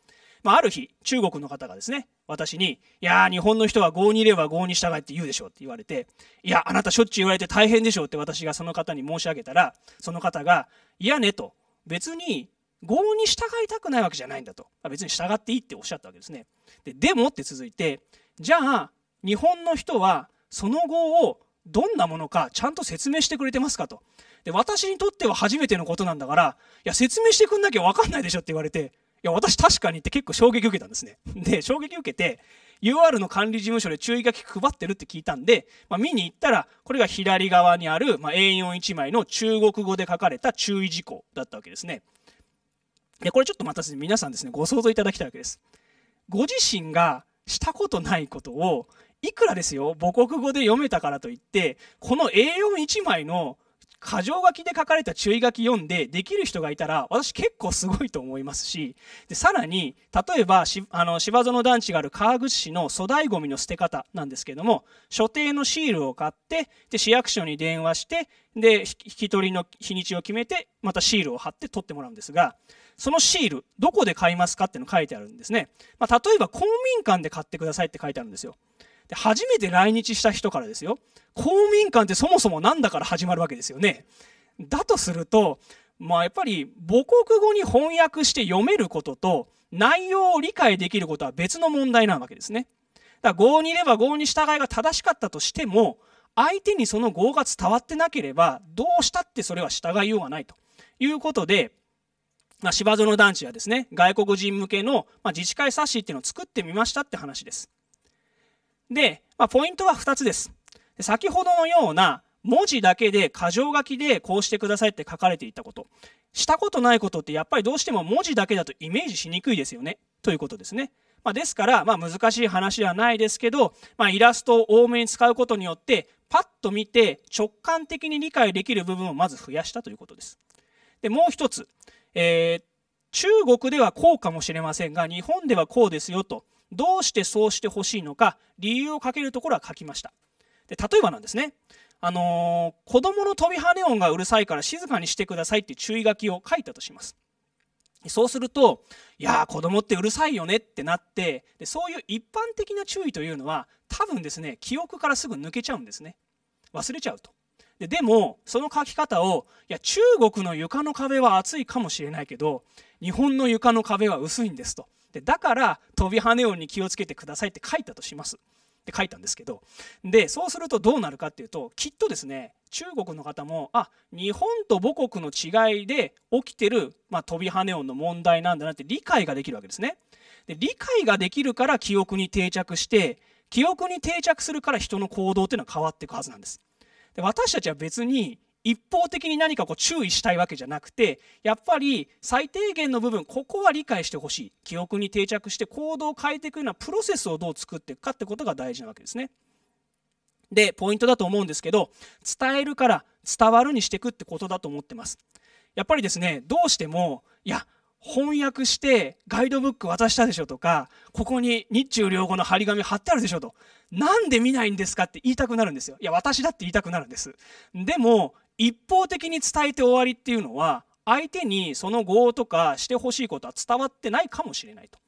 まあ、ある日、中国の方がですね、私に、いやー、日本の人は郷にいれば郷に従えって言うでしょうって言われて、いや、あなたしょっちゅう言われて大変でしょうって私がその方に申し上げたら、その方が、いやねと、別に合に従いたくないわけじゃないんだと。別に従っていいっておっしゃったわけですね。ででもって続いて、じゃあ、日本の人はその合をどんなものかちゃんと説明してくれてますかと。で、私にとっては初めてのことなんだから、いや、説明してくんなきゃわかんないでしょって言われて、や、私確かにって結構衝撃受けたんですね。で、衝撃受けて、UR の管理事務所で注意書き配ってるって聞いたんで、まあ、見に行ったら、これが左側にある、まあ、A41 枚の中国語で書かれた注意事項だったわけですね。で、これちょっとまた皆さんですね、ご想像いただきたいわけです。ご自身がしたことないことを、いくらですよ、母国語で読めたからといって、この A41 枚の箇条書きで書かれた注意書き読んでできる人がいたら私結構すごいと思いますしでさらに例えばあの芝園団地がある川口市の粗大ごみの捨て方なんですけども所定のシールを買ってで市役所に電話してで引き取りの日にちを決めてまたシールを貼って取ってもらうんですがそのシールどこで買いますかっていうの書いてあるんですね、まあ、例えば公民館で買ってくださいって書いてあるんですよで初めて来日した人からですよ公民館ってそもそも何だから始まるわけですよね。だとするとまあやっぱり母国語に翻訳して読めることと内容を理解できることは別の問題なわけですね。だから合にいれば合に従いが正しかったとしても相手にその合が伝わってなければどうしたってそれは従いようがないということで、まあ、芝園団地はですね外国人向けの自治会冊子っていうのを作ってみましたって話です。で、まあ、ポイントは2つです。先ほどのような文字だけで箇条書きでこうしてくださいって書かれていたこと。したことないことってやっぱりどうしても文字だけだとイメージしにくいですよね。ということですね。まあ、ですから、まあ、難しい話ではないですけど、まあ、イラストを多めに使うことによって、パッと見て直感的に理解できる部分をまず増やしたということです。で、もう一つ、えー、中国ではこうかもしれませんが、日本ではこうですよとどうしてそうしてほしいのか理由を書けるところは書きましたで例えばなんですねあのー、子供の飛び跳ね音がうるさいから静かにしてくださいって注意書きを書いたとしますそうすると、いやー子供ってうるさいよねってなってで、そういう一般的な注意というのは、多分ですね、記憶からすぐ抜けちゃうんですね。忘れちゃうと。ででも、その書き方を、いや、中国の床の壁は厚いかもしれないけど、日本の床の壁は薄いんですと。でだから飛び跳ね音に気をつけてくださいって書いたとしますって書いたんですけどでそうするとどうなるかっていうときっとですね中国の方もあ日本と母国の違いで起きてる、まあ、飛び跳ね音の問題なんだなって理解ができるわけですね。で理解ができるから記憶に定着して記憶に定着するから人の行動っていうのは変わっていくはずなんです。で私たちは別に一方的に何かこう注意したいわけじゃなくてやっぱり最低限の部分ここは理解してほしい記憶に定着して行動を変えていくようなプロセスをどう作っていくかってことが大事なわけですね。でポイントだと思うんですけど伝えるから伝わるにしていくってことだと思ってます。やっぱりですねどうしてもいや翻訳してガイドブック渡したでしょとかここに日中両語の張り紙貼ってあるでしょとなんで見ないんですかって言いたくなるんですよいや私だって言いたくなるんですでも一方的に伝えて終わりっていうのは相手にその業とかしてほしいことは伝わってないかもしれないと。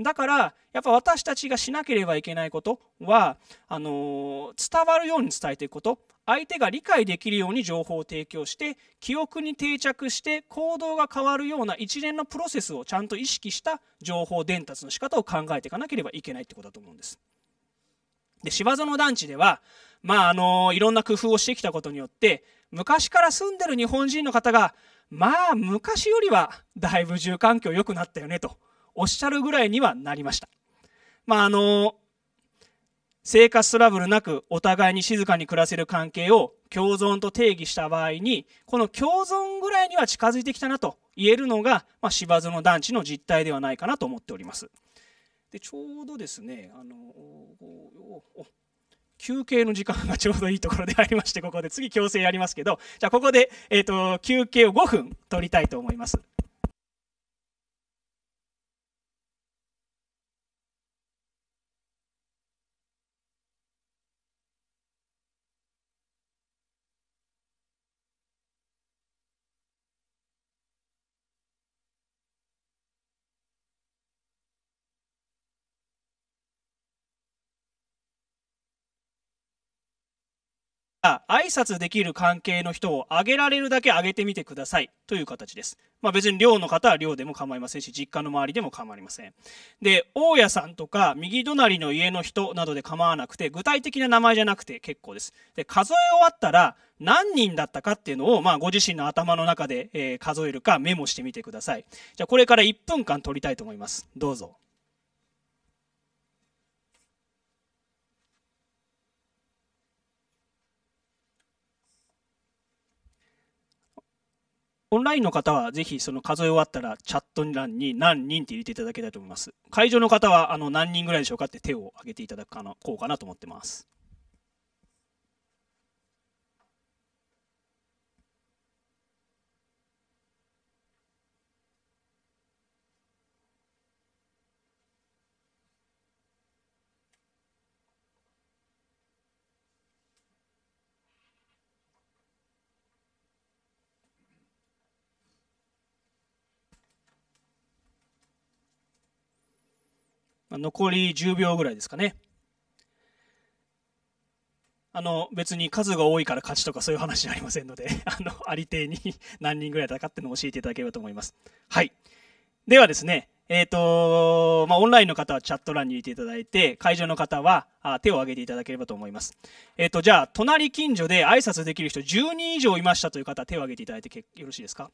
だから、やっぱ私たちがしなければいけないことは、あのー、伝わるように伝えていくこと、相手が理解できるように情報を提供して、記憶に定着して行動が変わるような一連のプロセスをちゃんと意識した情報伝達の仕方を考えていかなければいけないってことだと思うんです。で、芝園団地では、まあ、あのー、いろんな工夫をしてきたことによって、昔から住んでる日本人の方がまあ昔よりはだいぶ住環境良くなったよねとおっしゃるぐらいにはなりました。まああの生活トラブルなくお互いに静かに暮らせる関係を共存と定義した場合にこの共存ぐらいには近づいてきたなと言えるのが、まあ、芝園団地の実態ではないかなと思っております。でちょうどですねあのお休憩の時間がちょうどいいところでありまして、ここで次強制やりますけど、じゃあここで、えっ、ー、と、休憩を5分取りたいと思います。あ挨拶できる関係の人をあげられるだけあげてみてくださいという形です。まあ、別に寮の方は寮でも構いませんし、実家の周りでも構いません。で、大家さんとか右隣の家の人などで構わなくて、具体的な名前じゃなくて結構です。で、数え終わったら何人だったかっていうのを、まあ、ご自身の頭の中で、え数えるかメモしてみてください。じゃあこれから1分間撮りたいと思います。どうぞ。オンラインの方はぜひその数え終わったらチャット欄に何人って入れていただきたいと思います。会場の方はあの何人ぐらいでしょうかって手を挙げていただくかなこうかなと思ってます。残り10秒ぐらいですかね。あの別に数が多いから勝ちとかそういう話じゃありませんので あのありていに何人ぐらいだかっていうのを教えていただければと思います。はいではですね、えーとまあ、オンラインの方はチャット欄に入れていただいて会場の方はあ手を挙げていただければと思います。えーと、じゃあ隣近所で挨拶できる人10人以上いましたという方手を挙げていただいてよろしいですか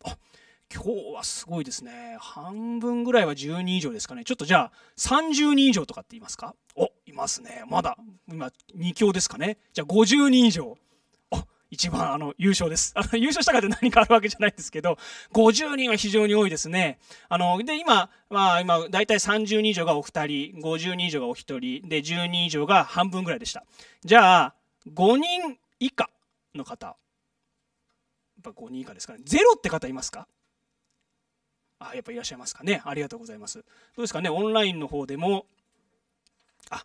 今日はすごいですね。半分ぐらいは10人以上ですかね。ちょっとじゃあ、30人以上とかって言いますかお、いますね。まだ、今、2強ですかね。じゃあ、50人以上。お、一番、あの、優勝です。あの、優勝したかって何かあるわけじゃないんですけど、50人は非常に多いですね。あの、で、今、まあ、今、だいたい30人以上がお二人、50人以上がお一人、で、10人以上が半分ぐらいでした。じゃあ、5人以下の方。やっぱ5人以下ですかね。ゼロって方いますかあ、やっぱいらっしゃいますかね。ありがとうございます。どうですかね、オンラインの方でも、あ、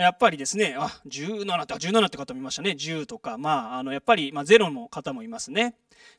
やっぱりですね、あ、17って、17って方もいましたね。10とか、まあ、あの、やっぱり、まあ、0の方もいますね。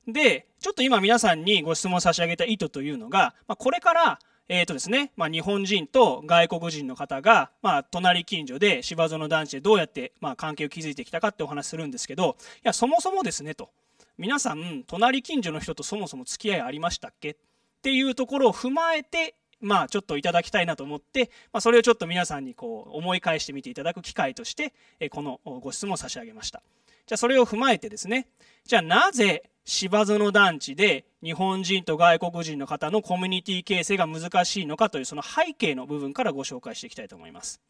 で、ちょっと今皆さんにご質問差し上げた意図というのが、まあ、これから、えーとですねまあ、日本人と外国人の方が、まあ、隣近所で芝園男子でどうやって、まあ、関係を築いてきたかってお話するんですけどいやそもそもですねと皆さん隣近所の人とそもそも付き合いありましたっけっていうところを踏まえて、まあ、ちょっといただきたいなと思って、まあ、それをちょっと皆さんにこう思い返してみていただく機会として、えこのご質問を差し上げました。じゃあそれを踏まえてですね、じゃあなぜ芝園団地で日本人と外国人の方のコミュニティ形成が難しいのかというその背景の部分からご紹介していきたいと思います。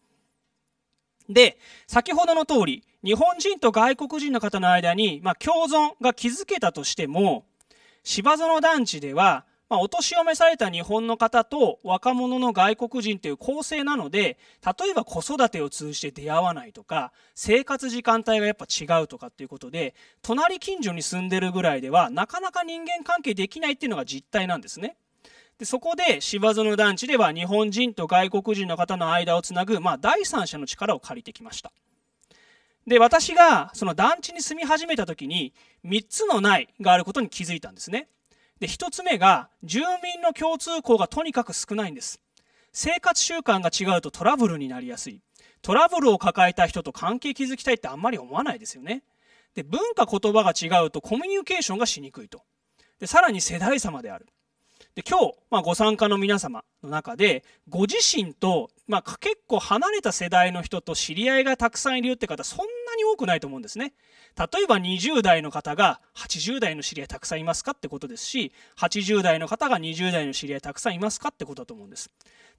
で、先ほどの通り、日本人と外国人の方の間に、まあ、共存が築けたとしても、芝園団地ではまあ、お年を召された日本の方と若者の外国人という構成なので、例えば子育てを通じて出会わないとか、生活時間帯がやっぱ違うとかっていうことで、隣近所に住んでるぐらいでは、なかなか人間関係できないっていうのが実態なんですね。でそこで芝園団地では日本人と外国人の方の間をつなぐ、まあ、第三者の力を借りてきました。で、私がその団地に住み始めた時に3つのないがあることに気づいたんですね。で1つ目が住民の共通項がとにかく少ないんです生活習慣が違うとトラブルになりやすいトラブルを抱えた人と関係築きたいってあんまり思わないですよねで文化言葉が違うとコミュニケーションがしにくいとでさらに世代差まであるで今日、まあ、ご参加の皆様の中でご自身とまあ、結構離れた世代の人と知り合いがたくさんいるよって方そんなに多くないと思うんですね。例えば20代の方が80代の知り合いたくさんいますかってことですし80代の方が20代の知り合いたくさんいますかってことだと思うんです。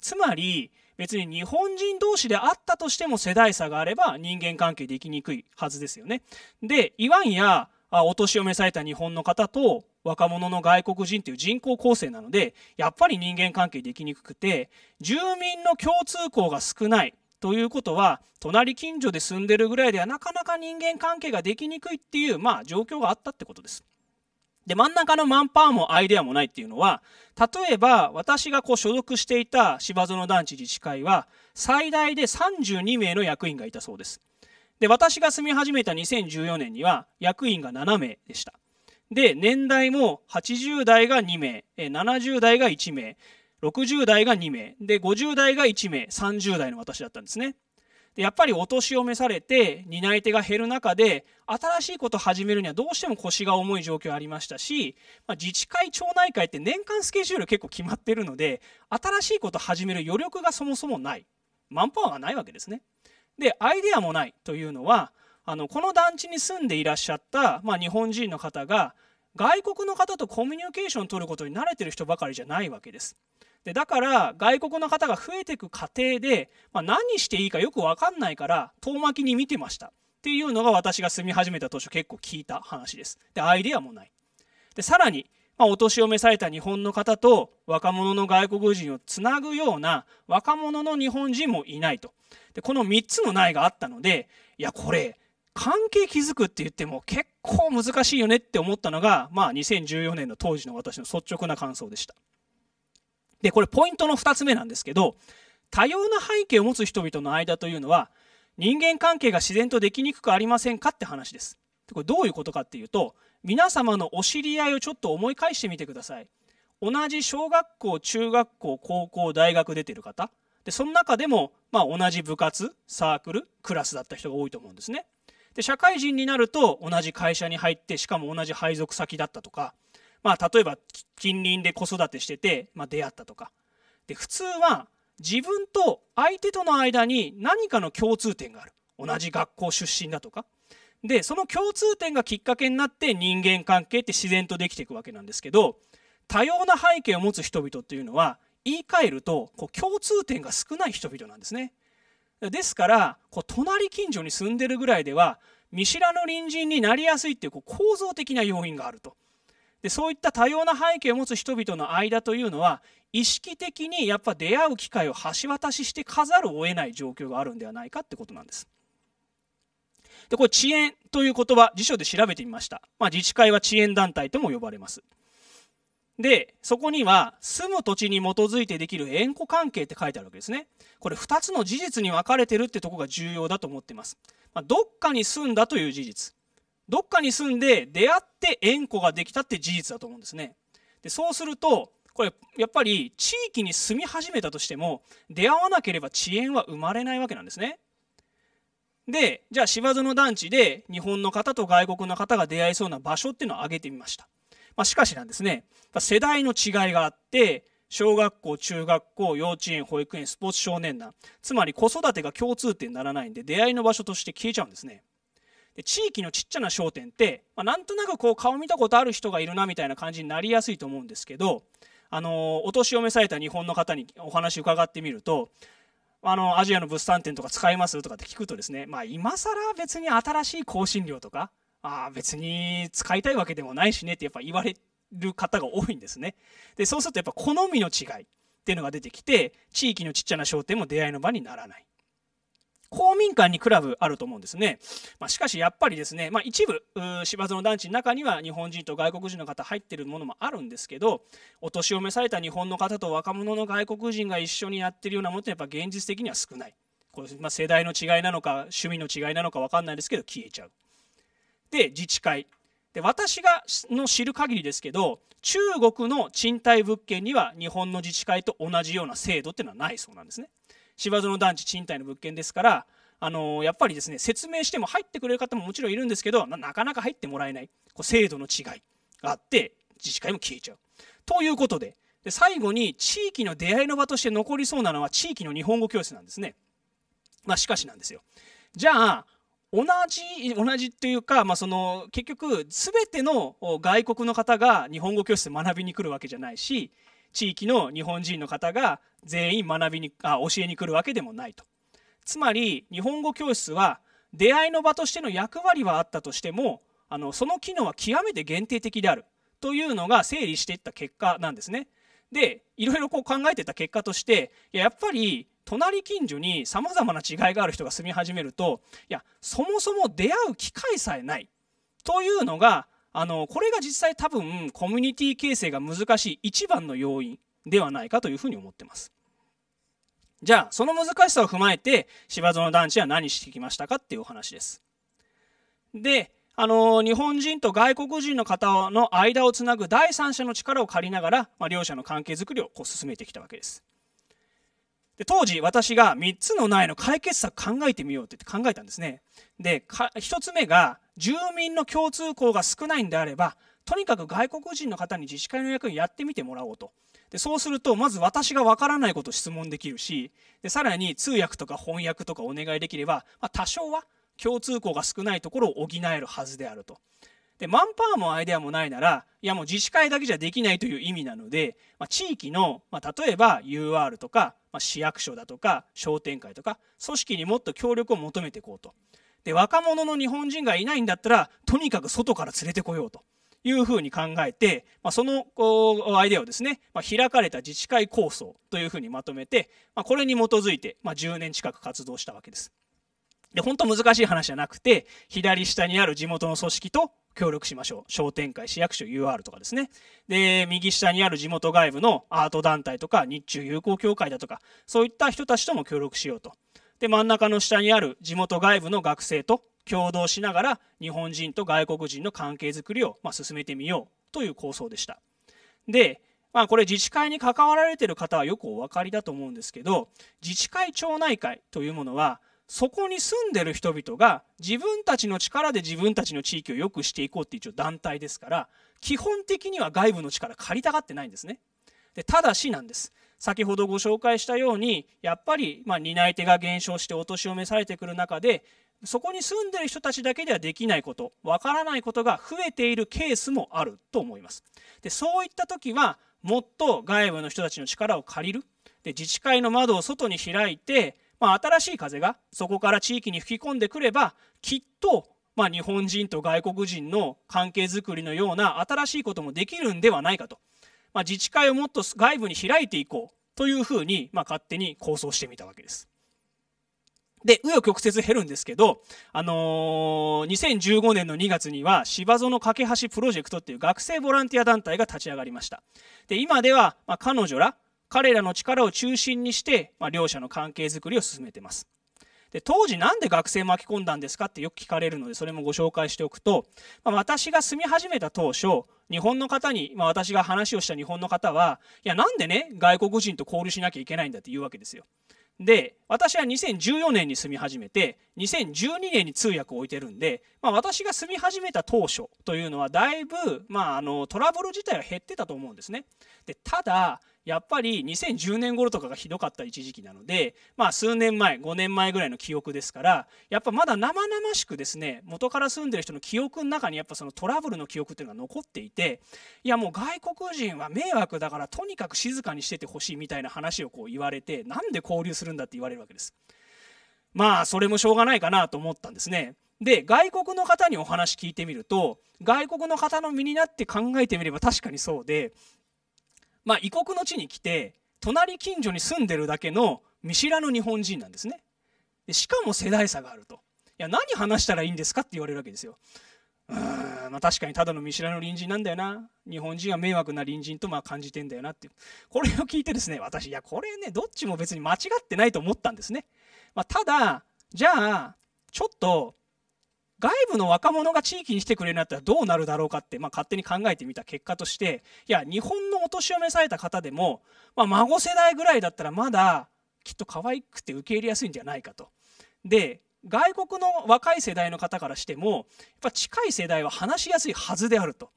つまり別に日本人同士であったとしても世代差があれば人間関係できにくいはずですよね。で、言わんやお年を召された日本の方と若者の外国人という人口構成なのでやっぱり人間関係できにくくて住民の共通項が少ないということは隣近所で住んでるぐらいではなかなか人間関係ができにくいっていう、まあ、状況があったってことです。で真ん中のマンパワーもアイデアもないっていうのは例えば私がこう所属していた芝園団地自治会は最大で32名の役員がいたそうです。で私が住み始めた2014年には役員が7名でした。で、年代も80代が2名、70代が1名、60代が2名、で、50代が1名、30代の私だったんですね。でやっぱりお年を召されて担い手が減る中で新しいことを始めるにはどうしても腰が重い状況ありましたし、まあ、自治会町内会って年間スケジュール結構決まってるので新しいことを始める余力がそもそもないマンパワーがないわけですね。でアイデアもないというのはあのこの団地に住んでいらっしゃった、まあ、日本人の方が外国の方とコミュニケーションを取ることに慣れてる人ばかりじゃないわけです。でだから外国の方が増えていく過程で、まあ、何していいかよく分かんないから遠巻きに見てましたっていうのが私が住み始めた当初結構聞いた話です。でアイデアもない。でさらに、まあ、お年を召された日本の方と若者の外国人をつなぐような若者の日本人もいないと。でこの3つの苗があったのでいやこれ関係築くって言っても結構難しいよねって思ったのが、まあ、2014年の当時の私の率直な感想でした。で、これポイントの2つ目なんですけど、多様な背景を持つ人々の間というのは、人間関係が自然とできにくくありませんかって話です。これどういうことかっていうと、皆様のお知り合いをちょっと思い返してみてください。同じ小学校、中学校、高校、大学出てる方。で、その中でも、まあ同じ部活、サークル、クラスだった人が多いと思うんですね。で社会人になると同じ会社に入ってしかも同じ配属先だったとか、まあ、例えば近隣で子育てしてて、まあ、出会ったとかで普通は自分と相手との間に何かの共通点がある同じ学校出身だとかでその共通点がきっかけになって人間関係って自然とできていくわけなんですけど多様な背景を持つ人々っていうのは言い換えるとこう共通点が少ない人々なんですね。ですからこう隣近所に住んでるぐらいでは見知らぬ隣人になりやすいっていうこう構造的な要因があるとでそういった多様な背景を持つ人々の間というのは意識的にやっぱ出会う機会を橋渡ししてかざるを得ない状況があるんではないかってことなんです。でこれ遅延という言葉辞書で調べてみました、まあ、自治会は遅延団体とも呼ばれますで、そこには住む土地に基づいてできる縁故関係って書いてあるわけですね。これ2つの事実に分かれてるってとこが重要だと思ってます。まあ、どっかに住んだという事実。どっかに住んで出会って縁故ができたって事実だと思うんですね。で、そうすると、これやっぱり地域に住み始めたとしても出会わなければ遅延は生まれないわけなんですね。でじゃあ芝園団地で日本の方と外国の方が出会いそうな場所っていうのを挙げてみましたまあ、しかしなんですね、世代の違いがあって、小学校、中学校、幼稚園、保育園、スポーツ少年団、つまり子育てが共通点にならないんで、出会いの場所として消えちゃうんですね。で地域のちっちゃな商店って、まあ、なんとなくこう顔見たことある人がいるなみたいな感じになりやすいと思うんですけど、あのお年を召された日本の方にお話伺ってみると、あのアジアの物産展とか使いますとかって聞くとですね、まあ、今更別に新しい香辛料とかああ、別に使いたいわけでもないしねってやっぱ言われる方が多いんですね。で、そうするとやっぱ好みの違いっていうのが出てきて、地域のちっちゃな商店も出会いの場にならない。公民館にクラブあると思うんですね。まあ、しかしやっぱりですね、まあ、一部、芝園団地の中には日本人と外国人の方入ってるものもあるんですけど、お年を召された日本の方と若者の外国人が一緒にやってるようなものってやっぱ現実的には少ない。これまあ、世代の違いなのか、趣味の違いなのか分かんないですけど、消えちゃう。で自治会で私がの知る限りですけど中国の賃貸物件には日本の自治会と同じような制度っていうのはないそうなんですね芝園団地賃貸の物件ですからあのやっぱりですね説明しても入ってくれる方ももちろんいるんですけどなかなか入ってもらえないこう制度の違いがあって自治会も消えちゃうということでで最後に地域の出会いの場として残りそうなのは地域の日本語教室なんですねまあしかしなんですよじゃあ同じ同じというか、まあ、その結局全ての外国の方が日本語教室学びに来るわけじゃないし地域の日本人の方が全員学びにあ教えに来るわけでもないと。つまり日本語教室は出会いの場としての役割はあったとしてもあのその機能は極めて限定的であるというのが整理していった結果なんですね。でいろいろこう考えてた結果としてやっぱり隣近所にさまざまな違いがある人が住み始めるといやそもそも出会う機会さえないというのがあのこれが実際多分コミュニティ形成が難しい一番の要因ではないかというふうに思ってます。じゃあその難しさを踏まえて芝園団地は何してきましたかっていうお話です。であの日本人と外国人の方の間をつなぐ第三者の力を借りながら、まあ、両者の関係づくりをこう進めてきたわけです。で当時私が3つの苗の解決策考えてみようってって考えたんですね。で1つ目が住民の共通項が少ないんであればとにかく外国人の方に自治会の役員やってみてもらおうと。でそうするとまず私がわからないことを質問できるしでさらに通訳とか翻訳とかお願いできれば、まあ、多少は共通項が少ないところを補えるはずであると。でマンパワーもアイデアもないならいやもう自治会だけじゃできないという意味なので、まあ、地域の、まあ、例えば UR とかまあ、市役所だとか商店会とか組織にもっと協力を求めていこうとで若者の日本人がいないんだったらとにかく外から連れてこようというふうに考えて、まあ、そのアイデアをですね、まあ、開かれた自治会構想というふうにまとめて、まあ、これに基づいて、まあ、10年近く活動したわけです。で、本当難しい話じゃなくて、左下にある地元の組織と協力しましょう。商店会、市役所 UR とかですね。で、右下にある地元外部のアート団体とか、日中友好協会だとか、そういった人たちとも協力しようと。で、真ん中の下にある地元外部の学生と共同しながら、日本人と外国人の関係づくりを、まあ、進めてみようという構想でした。で、まあ、これ自治会に関わられてる方はよくお分かりだと思うんですけど、自治会町内会というものは、そこに住んでる人々が自分たちの力で自分たちの地域を良くしていこうって一応団体ですから基本的には外部の力借りたがってないんですね。でただしなんです先ほどご紹介したようにやっぱりま担い手が減少してお年を召されてくる中でそこに住んでる人たちだけではできないことわからないことが増えているケースもあると思います。でそういった時はもっと外部の人たちの力を借りるで自治会の窓を外に開いてまあ、新しい風がそこから地域に吹き込んでくればきっとまあ、日本人と外国人の関係づくりのような新しいこともできるんではないかと、まあ、自治会をもっと外部に開いていこうというふうに、まあ、勝手に構想してみたわけです。で、紆余曲折減るんですけど、あのー、2015年の2月には、芝園架け橋プロジェクトっていう学生ボランティア団体が立ち上がりました。で、今では、まあ、彼女ら、彼らの力を中心にして、まあ、両者の関係づくりを進めてます。で当時なんで学生巻き込んだんですかってよく聞かれるのでそれもご紹介しておくと、まあ、私が住み始めた当初日本の方に、まあ、私が話をした日本の方はいやなんでね外国人と交流しなきゃいけないんだって言うわけですよ。で私は2014年に住み始めて2012年に通訳を置いてるんで、まあ、私が住み始めた当初というのはだいぶ、まあ、あのトラブル自体は減ってたと思うんですね。でただやっぱり2010年頃とかがひどかった一時期なので、まあ、数年前5年前ぐらいの記憶ですからやっぱまだ生々しくですね元から住んでる人の記憶の中にやっぱそのトラブルの記憶っていうのが残っていていやもう外国人は迷惑だからとにかく静かにしててほしいみたいな話をこう言われてなんで交流するんだって言われるわけです。まあそれもしょうがないかなと思ったんですね。で外国の方にお話聞いてみると外国の方の身になって考えてみれば確かにそうでまあ、異国の地に来て隣近所に住んでるだけの見知らぬ日本人なんですねでしかも世代差があるといや何話したらいいんですかって言われるわけですようんまあ、確かにただの見知らぬ隣人なんだよな日本人は迷惑な隣人とまあ感じてんだよなっていうこれを聞いてですね私いやこれねどっちも別に間違ってないと思ったんですね、まあ、ただじゃあちょっと外部の若者が地域に来てくれるなったらどうなるだろうかって、まあ、勝手に考えてみた結果としていや日本のお年を召された方でも、まあ、孫世代ぐらいだったらまだきっと可愛くて受け入れやすいんじゃないかと。で外国の若い世代の方からしてもやっぱ近い世代は話しやすいはずであると。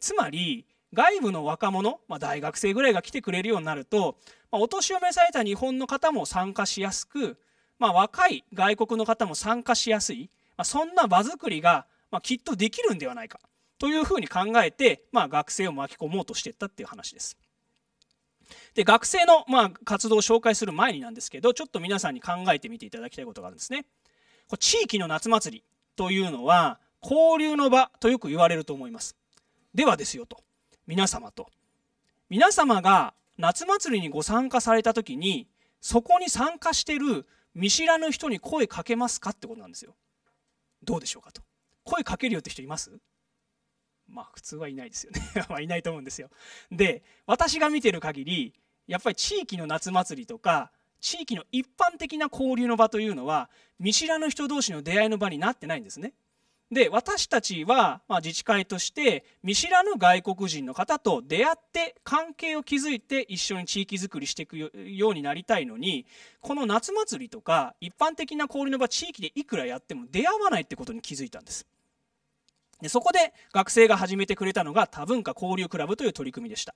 つまり外部の若者、まあ、大学生ぐらいが来てくれるようになると、まあ、お年を召された日本の方も参加しやすく、まあ、若い外国の方も参加しやすいまあ、そんな場作りが、まあ、きっとできるんではないかというふうに考えて、まあ、学生を巻き込もうとしていったっていう話です。で学生の、まあ、活動を紹介する前になんですけどちょっと皆さんに考えてみていただきたいことがあるんですね。こ地域の夏祭りというのは交流の場とよく言われると思います。ではですよと皆様と皆様が夏祭りにご参加された時にそこに参加してる見知らぬ人に声かけますかってことなんですよ。どうでしょうかと声かけるよって人いますまあ普通はいないですよね まあいないと思うんですよで私が見てる限りやっぱり地域の夏祭りとか地域の一般的な交流の場というのは見知らぬ人同士の出会いの場になってないんですねで私たちは、まあ、自治会として見知らぬ外国人の方と出会って関係を築いて一緒に地域づくりしていくようになりたいのにこの夏祭りとか一般的な交流の場地域でいくらやっても出会わないってことに気づいたんです。でそこで学生が始めてくれたのが多文化交流クラブという取り組みでした。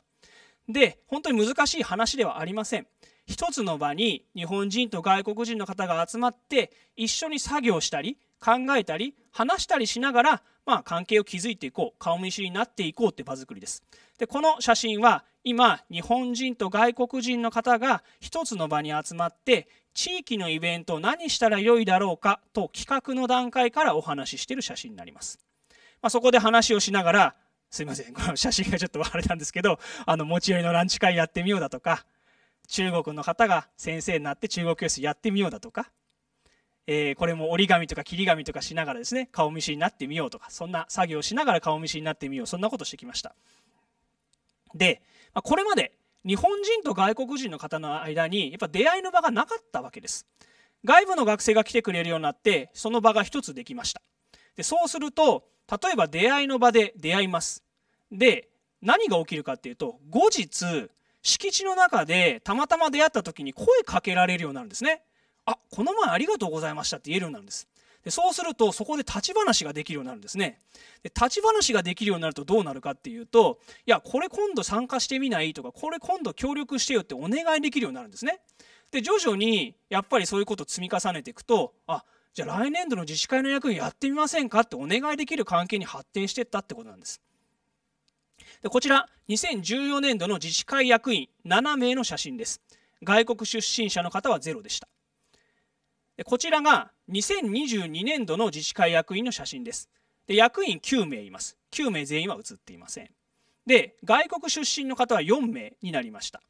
で本当に難しい話ではありません。一つの場に日本人と外国人の方が集まって一緒に作業したり考えたり話したりしながら、まあ、関係を築いていこう顔見知りになっていこうって場作りですでこの写真は今日本人と外国人の方が一つの場に集まって地域のイベントを何したらよいだろうかと企画の段階からお話ししている写真になります、まあ、そこで話をしながらすいませんこの写真がちょっと割れたんですけどあの持ち寄りのランチ会やってみようだとか中国の方が先生になって中国教室やってみようだとかえー、これも折り紙とか切り紙とかしながらですね顔見知りになってみようとかそんな作業をしながら顔見知りになってみようそんなことしてきましたで、まあ、これまで日本人と外国人の方の間にやっぱ出会いの場がなかったわけです外部の学生が来てくれるようになってその場が一つできましたでそうすると例えば出会いの場で出会いますで何が起きるかっていうと後日敷地の中でたまたま出会った時に声かけられるようになるんですねあこの前ありがとうございましたって言えるようになるんです。でそうするとそこで立ち話ができるようになるんですねで。立ち話ができるようになるとどうなるかっていうといやこれ今度参加してみないとかこれ今度協力してよってお願いできるようになるんですね。で徐々にやっぱりそういうことを積み重ねていくとあじゃあ来年度の自治会の役員やってみませんかってお願いできる関係に発展していったってことなんです。でこちら2014年度の自治会役員7名の写真です。外国出身者の方はゼロでした。でこちらが2022年度の自治会役員の写真です。で役員9名います。9名全員は写っていません。で、外国出身の方は4名になりました。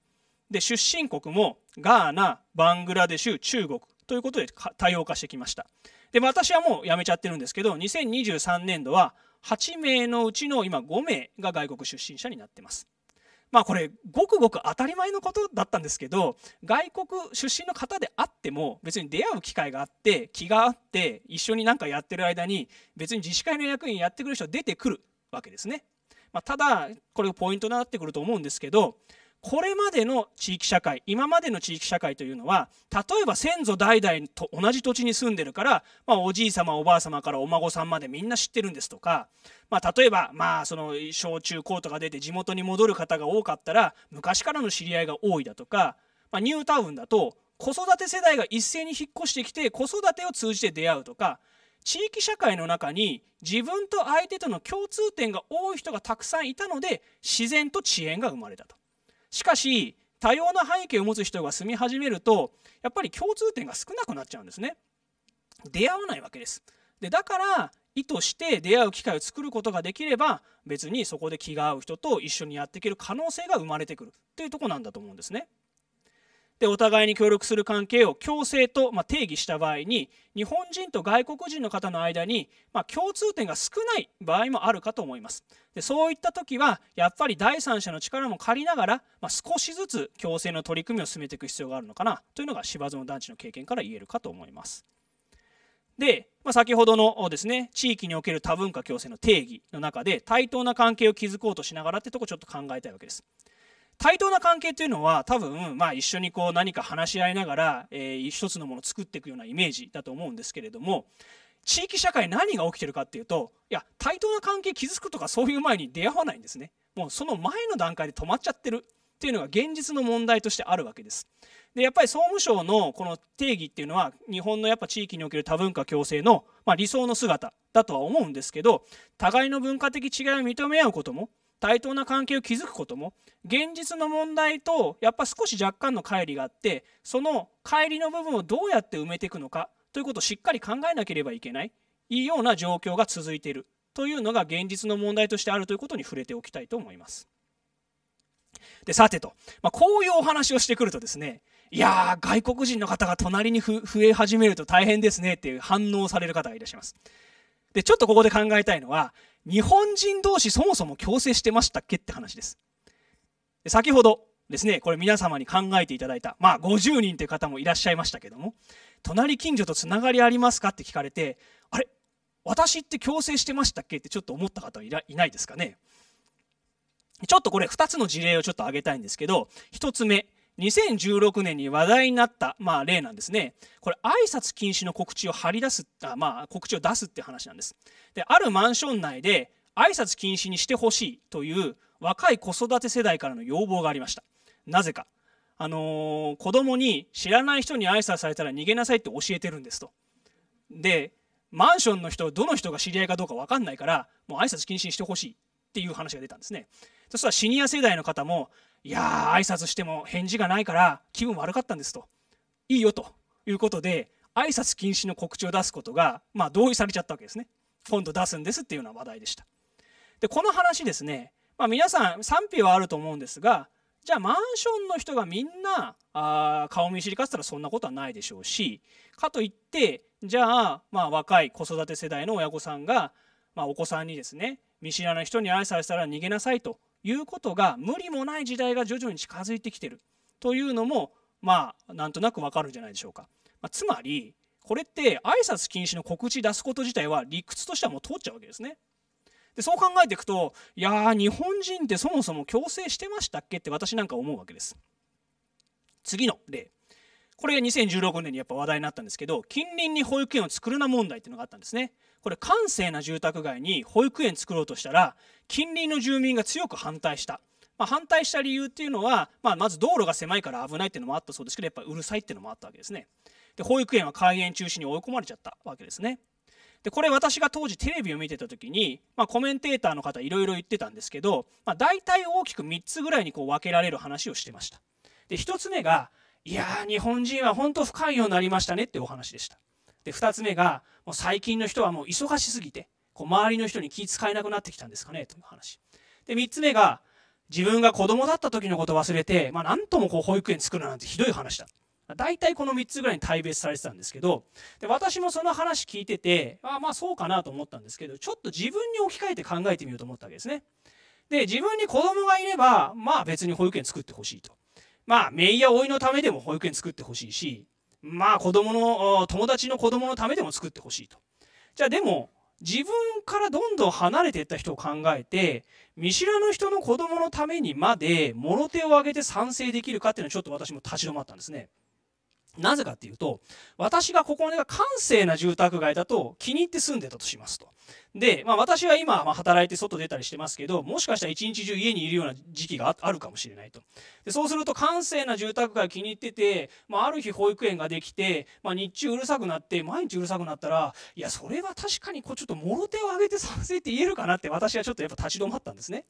で、出身国もガーナ、バングラデシュ、中国ということで多様化してきました。で、私はもう辞めちゃってるんですけど、2023年度は8名のうちの今5名が外国出身者になってます。まあこれごくごく当たり前のことだったんですけど外国出身の方であっても別に出会う機会があって気があって一緒に何かやってる間に別に自治会の役員やってくる人出てくるわけですね。まあ、ただこれがポイントになってくると思うんですけどこれまでの地域社会今までの地域社会というのは例えば先祖代々と同じ土地に住んでるから、まあ、おじい様おばあ様からお孫さんまでみんな知ってるんですとか、まあ、例えば、まあ、その小中高とか出て地元に戻る方が多かったら昔からの知り合いが多いだとか、まあ、ニュータウンだと子育て世代が一斉に引っ越してきて子育てを通じて出会うとか地域社会の中に自分と相手との共通点が多い人がたくさんいたので自然と遅延が生まれたと。しかし多様な背景を持つ人が住み始めるとやっぱり共通点が少なくなっちゃうんですね出会わないわけですでだから意図して出会う機会を作ることができれば別にそこで気が合う人と一緒にやっていける可能性が生まれてくるというとこなんだと思うんですね。でお互いに協力する関係を共生と、ま定義した場合に日本人と外国人の方の間に、ま共通点が少ない場合もあるかと思いますでそういった時はやっぱり第三者の力も借りながら、ま少しずつ共生の取り組みを進めていく必要があるのかなというのが芝園団地の経験から言えるかと思いますで、まあ、先ほどのですね地域における多文化共生の定義の中で対等な関係を築こうとしながらってとこちょっと考えたいわけです対等な関係というのは多分、まあ、一緒にこう何か話し合いながら、えー、一つのものを作っていくようなイメージだと思うんですけれども地域社会何が起きてるかっていうといや対等な関係築くとかそういう前に出会わないんですねもうその前の段階で止まっちゃってるっていうのが現実の問題としてあるわけですでやっぱり総務省のこの定義っていうのは日本のやっぱ地域における多文化共生の、まあ、理想の姿だとは思うんですけど互いの文化的違いを認め合うことも対等な関係を築くことも現実の問題とやっぱ少し若干の乖離があってその乖離の部分をどうやって埋めていくのかということをしっかり考えなければいけないいいような状況が続いているというのが現実の問題としてあるということに触れておきたいと思います。でさてと、まあ、こういうお話をしてくるとですねいやー外国人の方が隣に増え始めると大変ですねっていう反応される方がいらっしゃいます。でちょっとここで考えたいのは日本人同士そもそも強制してましたっけって話です。先ほどですね、これ皆様に考えていただいた、まあ50人という方もいらっしゃいましたけども、隣近所とつながりありますかって聞かれて、あれ私って強制してましたっけってちょっと思った方はいないですかね。ちょっとこれ2つの事例をちょっと挙げたいんですけど、1つ目、2016年に話題になった、まあ、例なんですね。これ、挨拶禁止の告知を張り出す、あまあ、告知を出すって話なんです。で、あるマンション内で、挨拶禁止にしてほしいという若い子育て世代からの要望がありました。なぜか。あのー、子供に知らない人に挨拶されたら逃げなさいって教えてるんですと。で、マンションの人、どの人が知り合いかどうか分かんないから、もう挨拶禁止にしてほしいっていう話が出たんですね。そしたらシニア世代の方も、いやー、挨拶しても返事がないから気分悪かったんですと。いいよということで、挨拶禁止の告知を出すことが、まあ、同意されちゃったわけですね。今度出すんですっていうような話題でした。で、この話ですね、まあ、皆さん賛否はあると思うんですが、じゃあマンションの人がみんなあ顔見知りかったらそんなことはないでしょうし、かといって、じゃあ、まあ、若い子育て世代の親御さんが、まあ、お子さんにですね、見知らない人に挨拶したら逃げなさいということが無理もない時代が徐々に近づいてきてるというのもまあなんとなくわかるんじゃないでしょうか。まあ、つまりこれって挨拶禁止の告知出すこと自体は理屈としてはもう通っちゃうわけですね。でそう考えていくといやー日本人ってそもそも強制してましたっけって私なんか思うわけです。次の例これが2016年にやっぱ話題になったんですけど近隣に保育園を作るな問題っていうのがあったんですねこれ閑静な住宅街に保育園作ろうとしたら近隣の住民が強く反対したまあ、反対した理由っていうのは、まあ、まず道路が狭いから危ないっていうのもあったそうですけどやっぱうるさいっていうのもあったわけですねで保育園は開園中止に追い込まれちゃったわけですねでこれ私が当時テレビを見てた時に、まあ、コメンテーターの方いろいろ言ってたんですけど、まあ、大体大きく3つぐらいにこう分けられる話をしてましたで1つ目がいやー日本人は本当深いようになりましたねってお話でした。で2つ目がもう最近の人はもう忙しすぎてこう周りの人に気使えなくなってきたんですかねという話。で3つ目が自分が子供だった時のこと忘れて、まあ、なんともこう保育園作るなんてひどい話だ。大体この3つぐらいに大別されてたんですけどで私もその話聞いててあまあそうかなと思ったんですけどちょっと自分に置き換えて考えてみようと思ったわけですね。で自分に子供がいればまあ別に保育園作ってほしいと。まあ、姪やいのためでも保育園作ってほしいし、まあ、子供の、友達の子供のためでも作ってほしいと。じゃあ、でも、自分からどんどん離れていった人を考えて、見知らぬ人の子供のためにまで、もろ手を挙げて賛成できるかっていうのはちょっと私も立ち止まったんですね。なぜかっていうと、私がここが閑静な住宅街だと気に入って住んでたとしますと。で、まあ、私は今、ま働いて外出たりしてますけど、もしかしたら一日中家にいるような時期があるかもしれないと。でそうすると、閑静な住宅街気に入ってて、まああ、る日保育園ができて、まあ、日中うるさくなって、毎日うるさくなったら、いや、それは確かにこうちょっともろ手を挙げて賛成って言えるかなって私はちょっとやっぱ立ち止まったんですね。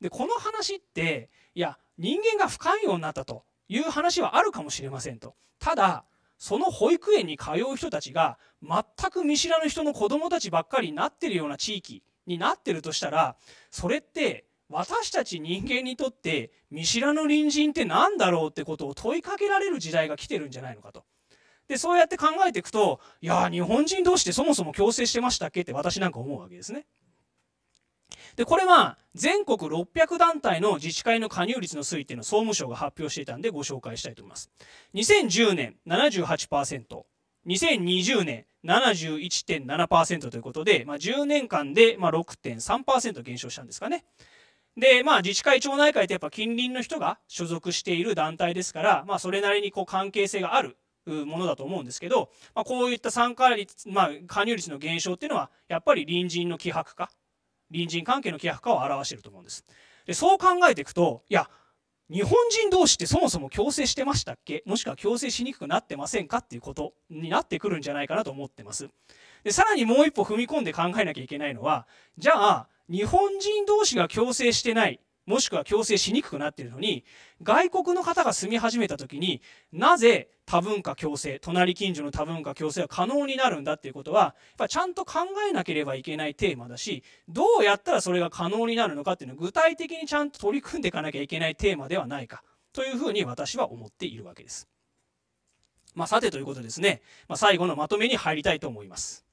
で、この話って、いや、人間が不寛容になったと。いう話はあるかもしれませんと。ただその保育園に通う人たちが全く見知らぬ人の子どもたちばっかりになってるような地域になってるとしたらそれって私たち人間にとって見知らぬ隣人って何だろうってことを問いかけられる時代が来てるんじゃないのかと。でそうやって考えていくといや日本人同士でてそもそも共生してましたっけって私なんか思うわけですね。でこれは全国600団体の自治会の加入率の推移っていうのを総務省が発表していたんでご紹介したいと思います2010年 78%2020 年71.7%ということで、まあ、10年間で、まあ、6.3%減少したんですかねで、まあ、自治会町内会ってやっぱ近隣の人が所属している団体ですから、まあ、それなりにこう関係性があるものだと思うんですけど、まあ、こういった参加率、まあ、加入率の減少っていうのはやっぱり隣人の希薄化隣人関係の希薄化を表していると思うんですでそう考えていくといや日本人同士ってそもそも強制してましたっけもしくは強制しにくくなってませんかっていうことになってくるんじゃないかなと思ってますでさらにもう一歩踏み込んで考えなきゃいけないのはじゃあ日本人同士が強制してないもしくは強制しにくくなっているのに外国の方が住み始めた時になぜ多文化共生隣近所の多文化共生は可能になるんだっていうことはやっぱちゃんと考えなければいけないテーマだしどうやったらそれが可能になるのかっていうのを具体的にちゃんと取り組んでいかなきゃいけないテーマではないかというふうに私は思っているわけです。まあ、さてということですね、まあ、最後のまとめに入りたいと思います。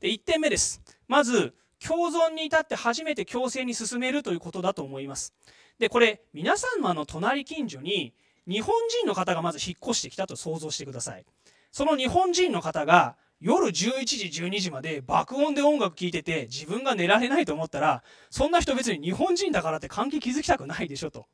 で1点目です。まず共存に至って初めて共生に進めるということだと思います。で、これ、皆さんのあの隣近所に、日本人の方がまず引っ越してきたと想像してください。その日本人の方が、夜11時、12時まで爆音で音楽聴いてて、自分が寝られないと思ったら、そんな人別に日本人だからって関係築きたくないでしょと。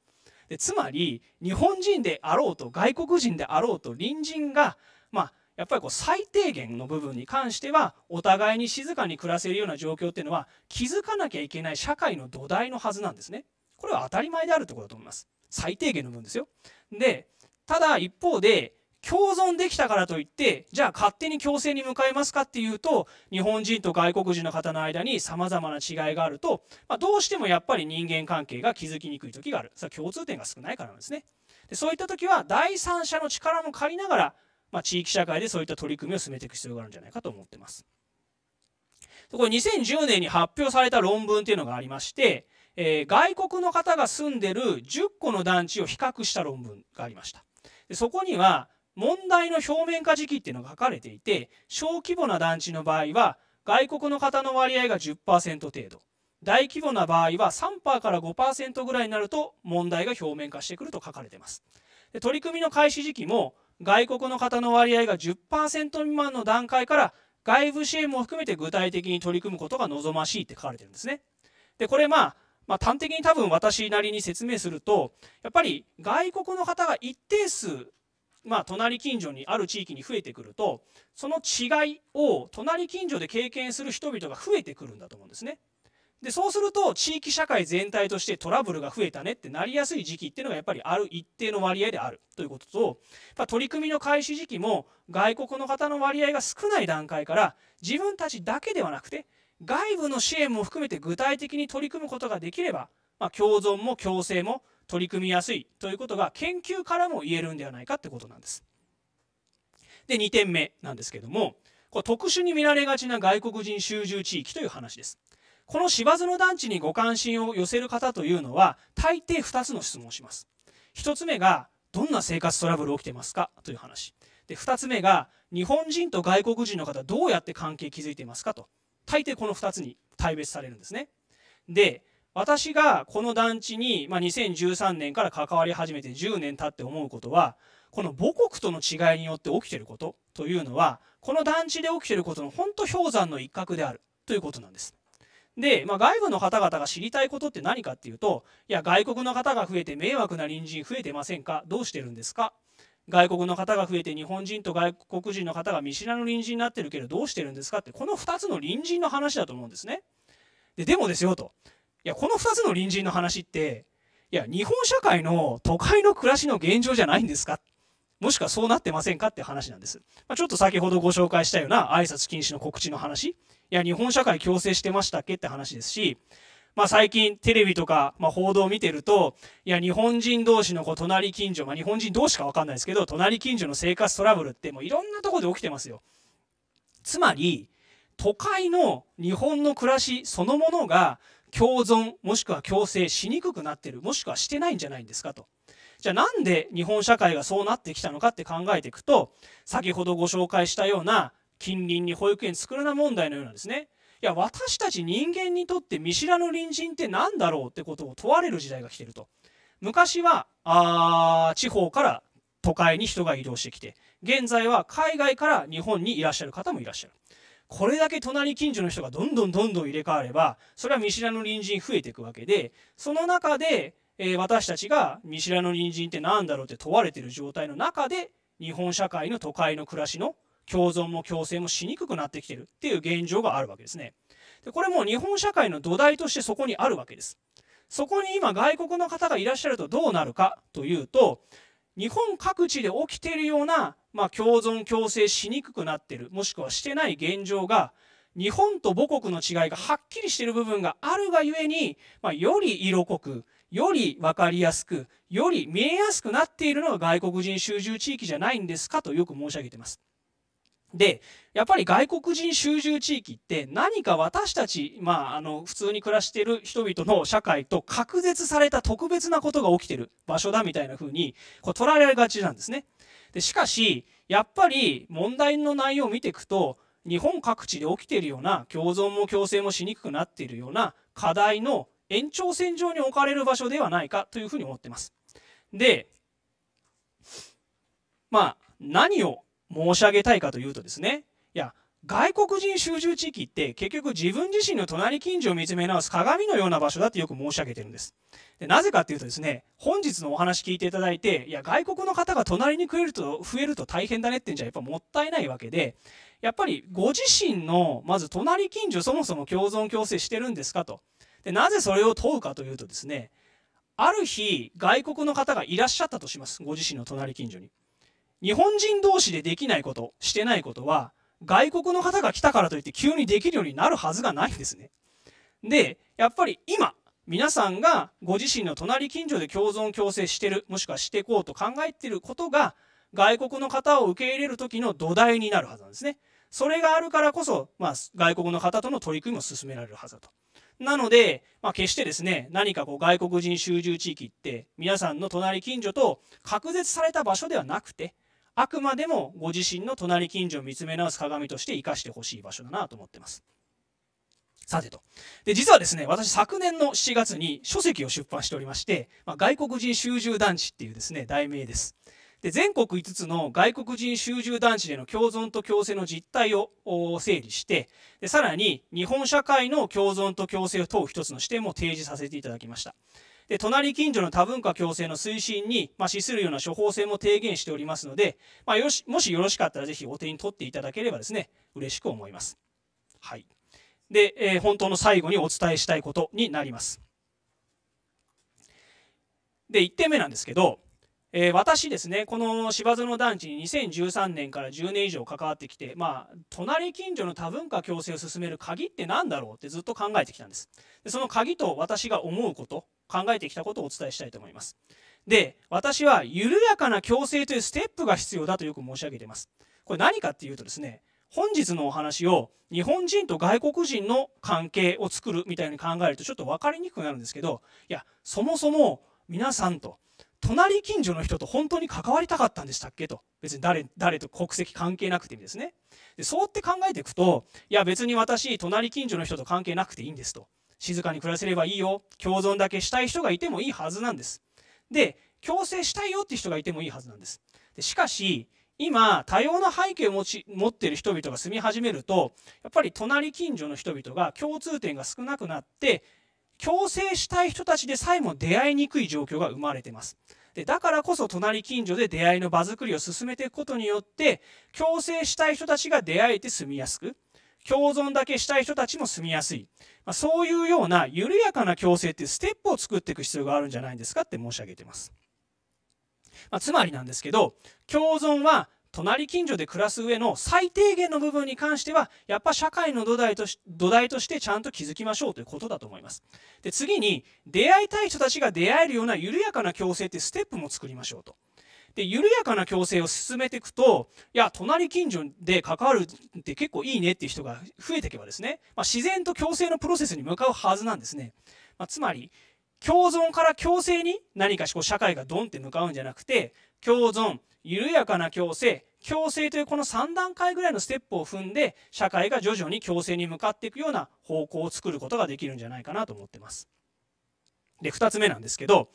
でつまり、日本人であろうと、外国人であろうと、隣人が、まあ、やっぱりこう最低限の部分に関してはお互いに静かに暮らせるような状況っていうのは気づかなきゃいけない社会の土台のはずなんですね。これは当たり前であるところだと思います。最低限の部分ですよ。で、ただ一方で共存できたからといって、じゃあ勝手に共生に向かいますかっていうと、日本人と外国人の方の間に様々な違いがあると、まあ、どうしてもやっぱり人間関係が築きにくい時がある。それは共通点が少ないからなんですね。でそういった時は第三者の力も借りながらまあ、地域社会でそういった取り組みを進めていく必要があるんじゃないかと思ってます。これ2010年に発表された論文というのがありまして、えー、外国の方が住んでる10個の団地を比較した論文がありました。でそこには問題の表面化時期っていうのが書かれていて小規模な団地の場合は外国の方の割合が10%程度大規模な場合は3%から5%ぐらいになると問題が表面化してくると書かれていますで取り組みの開始時期も外国の方の割合が10%未満の段階から外部支援も含めて具体的に取り組むことが望ましいって書かれてるんですね。でこれまあまあ、端的に多分私なりに説明するとやっぱり外国の方が一定数まあ、隣近所にある地域に増えてくるとその違いを隣近所で経験する人々が増えてくるんだと思うんですね。でそうすると地域社会全体としてトラブルが増えたねってなりやすい時期っていうのがやっぱりある一定の割合であるということとや取り組みの開始時期も外国の方の割合が少ない段階から自分たちだけではなくて外部の支援も含めて具体的に取り組むことができれば、まあ、共存も共生も取り組みやすいということが研究からも言えるんではないかってことなんです。で2点目なんですけどもこれ特殊に見られがちな外国人集中地域という話です。この芝津の団地にご関心を寄せる方というのは大抵2つの質問をします1つ目がどんな生活トラブル起きてますかという話で2つ目が日本人と外国人の方どうやって関係築いてますかと大抵この2つに対別されるんですねで私がこの団地に、まあ、2013年から関わり始めて10年経って思うことはこの母国との違いによって起きてることというのはこの団地で起きてることの本当氷山の一角であるということなんですで、まあ、外部の方々が知りたいことって何かっていうと、いや、外国の方が増えて迷惑な隣人増えてませんかどうしてるんですか外国の方が増えて日本人と外国人の方が見知らぬ隣人になってるけどどうしてるんですかってこの2つの隣人の話だと思うんですね。ででもですよと。いやこの2つの隣人の話っていや日本社会の都会の暮らしの現状じゃないんですかもしくはそうなってませんかって話なんです。まあ、ちょっと先ほどご紹介したような挨拶禁止の告知の話いや、日本社会共生してましたっけって話ですし、まあ最近テレビとか、まあ、報道を見てると、いや、日本人同士のこう隣近所、まあ日本人同士かわかんないですけど、隣近所の生活トラブルってもういろんなとこで起きてますよ。つまり、都会の日本の暮らしそのものが共存もしくは共生しにくくなってるもしくはしてないんじゃないんですかと。じゃあなんで日本社会がそうなってきたのかって考えていくと先ほどご紹介したような近隣に保育園作るな問題のようなんですね。いや私たち人間にとって見知らぬ隣人って何だろうってことを問われる時代が来てると昔はあ地方から都会に人が移動してきて現在は海外から日本にいらっしゃる方もいらっしゃるこれだけ隣近所の人がどんどんどんどん入れ替わればそれは見知らぬ隣人増えていくわけでその中で、えー、私たちが見知らぬ隣人って何だろうって問われてる状態の中で日本社会の都会の暮らしの共存も共生もしにくくなってきてるっていう現状があるわけですね。でこれも日本社会の土台としてそこにあるわけです。そこに今外国の方がいらっしゃるとどうなるかというと日本各地で起きているような、まあ、共存共生しにくくなってるもしくはしてない現状が日本と母国の違いがはっきりしている部分があるがゆえに、まあ、より色濃くより分かりやすくより見えやすくなっているのが外国人集中地域じゃないんですかとよく申し上げています。でやっぱり外国人集中地域って何か私たち、まあ、あの普通に暮らしてる人々の社会と隔絶された特別なことが起きてる場所だみたいな風にこう捉えられがちなんですね。でしかしやっぱり問題の内容を見ていくと日本各地で起きているような共存も共生もしにくくなっているような課題の延長線上に置かれる場所ではないかというふうに思ってます。でまあ何を申し上げたいかというとですね、いや、外国人集中地域って結局自分自身の隣近所を見つめ直す鏡のような場所だってよく申し上げてるんです。でなぜかっていうとですね、本日のお話聞いていただいて、いや、外国の方が隣に増えると、増えると大変だねってんじゃやっぱもったいないわけで、やっぱりご自身の、まず隣近所そもそも共存共生してるんですかと。で、なぜそれを問うかというとですね、ある日、外国の方がいらっしゃったとします。ご自身の隣近所に。日本人同士でできないこと、してないことは、外国の方が来たからといって急にできるようになるはずがないんですね。で、やっぱり今、皆さんがご自身の隣近所で共存共生してる、もしくはしていこうと考えてることが、外国の方を受け入れる時の土台になるはずなんですね。それがあるからこそ、まあ、外国の方との取り組みも進められるはずだと。なので、まあ、決してですね、何かこう外国人集中地域って、皆さんの隣近所と隔絶された場所ではなくて、あくまでもご自身の隣近所を見つめ直す鏡として生かしてほしい場所だなと思ってます。さてと。で、実はですね、私昨年の7月に書籍を出版しておりまして、まあ、外国人集中団地っていうですね、題名です。で、全国5つの外国人集中団地での共存と共生の実態を整理して、でさらに日本社会の共存と共生を問う一つの視点も提示させていただきました。で隣近所の多文化共生の推進に、まあ、資するような処方箋も提言しておりますので、まあ、よしもしよろしかったらぜひお手に取っていただければですね嬉しく思います。はい、で、えー、本当の最後にお伝えしたいことになります。で1点目なんですけど、えー、私ですねこの芝園団地に2013年から10年以上関わってきてまあ隣近所の多文化共生を進める鍵って何だろうってずっと考えてきたんですでその鍵と私が思うこと考えてきたことをお伝えしたいと思います。で、私は緩やかな矯正というステップが必要だとよく申し上げています。これ何かっていうとですね、本日のお話を日本人と外国人の関係を作るみたいに考えるとちょっと分かりにくくなるんですけど、いや、そもそも皆さんと隣近所の人と本当に関わりたかったんでしたっけと別に誰誰と国籍関係なくてもですねでそうって考えていくといや別に私隣近所の人と関係なくていいんですと静かに暮らせればいいよ共存だけしたい人がいてもいいはずなんですで強制したいよって人がいてもいいはずなんですでしかし今多様な背景を持ち持ってる人々が住み始めるとやっぱり隣近所の人々が共通点が少なくなって共生したい人たちでさえも出会いにくい状況が生まれてますでだからこそ隣近所で出会いの場作りを進めていくことによって共生したい人たちが出会えて住みやすく共存だけしたい人たちも住みやすい、まあ、そういうような緩やかな共生っていうステップを作っていく必要があるんじゃないですかって申し上げてます、まあ、つまりなんですけど共存は隣近所で暮らす上の最低限の部分に関してはやっぱ社会の土台とし土台としてちゃんと築きましょうということだと思いますで次に出会いたい人たちが出会えるような緩やかな共生ってステップも作りましょうとで緩やかな矯正を進めていくといや隣近所で関わるって結構いいねっていう人が増えていけばですね、まあ、自然と共生のプロセスに向かうはずなんですね、まあ、つまり共存から共生に何かこう社会がドンって向かうんじゃなくて共存緩やかな共生共生というこの3段階ぐらいのステップを踏んで社会が徐々に共生に向かっていくような方向を作ることができるんじゃないかなと思ってます。で2つ目なんですけど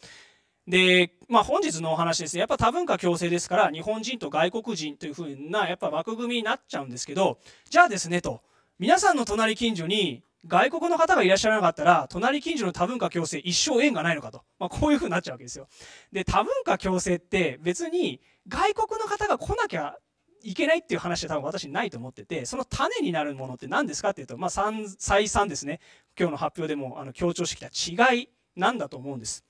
で、まあ、本日のお話ですね、やっぱ多文化共生ですから、日本人と外国人というふうな、やっぱ枠組みになっちゃうんですけど、じゃあですね、と、皆さんの隣近所に外国の方がいらっしゃらなかったら、隣近所の多文化共生一生縁がないのかと。まあ、こういうふうになっちゃうわけですよ。で、多文化共生って別に外国の方が来なきゃいけないっていう話は多分私ないと思ってて、その種になるものって何ですかっていうと、まあ、再三ですね、今日の発表でもあの強調してきた違いなんだと思うんです。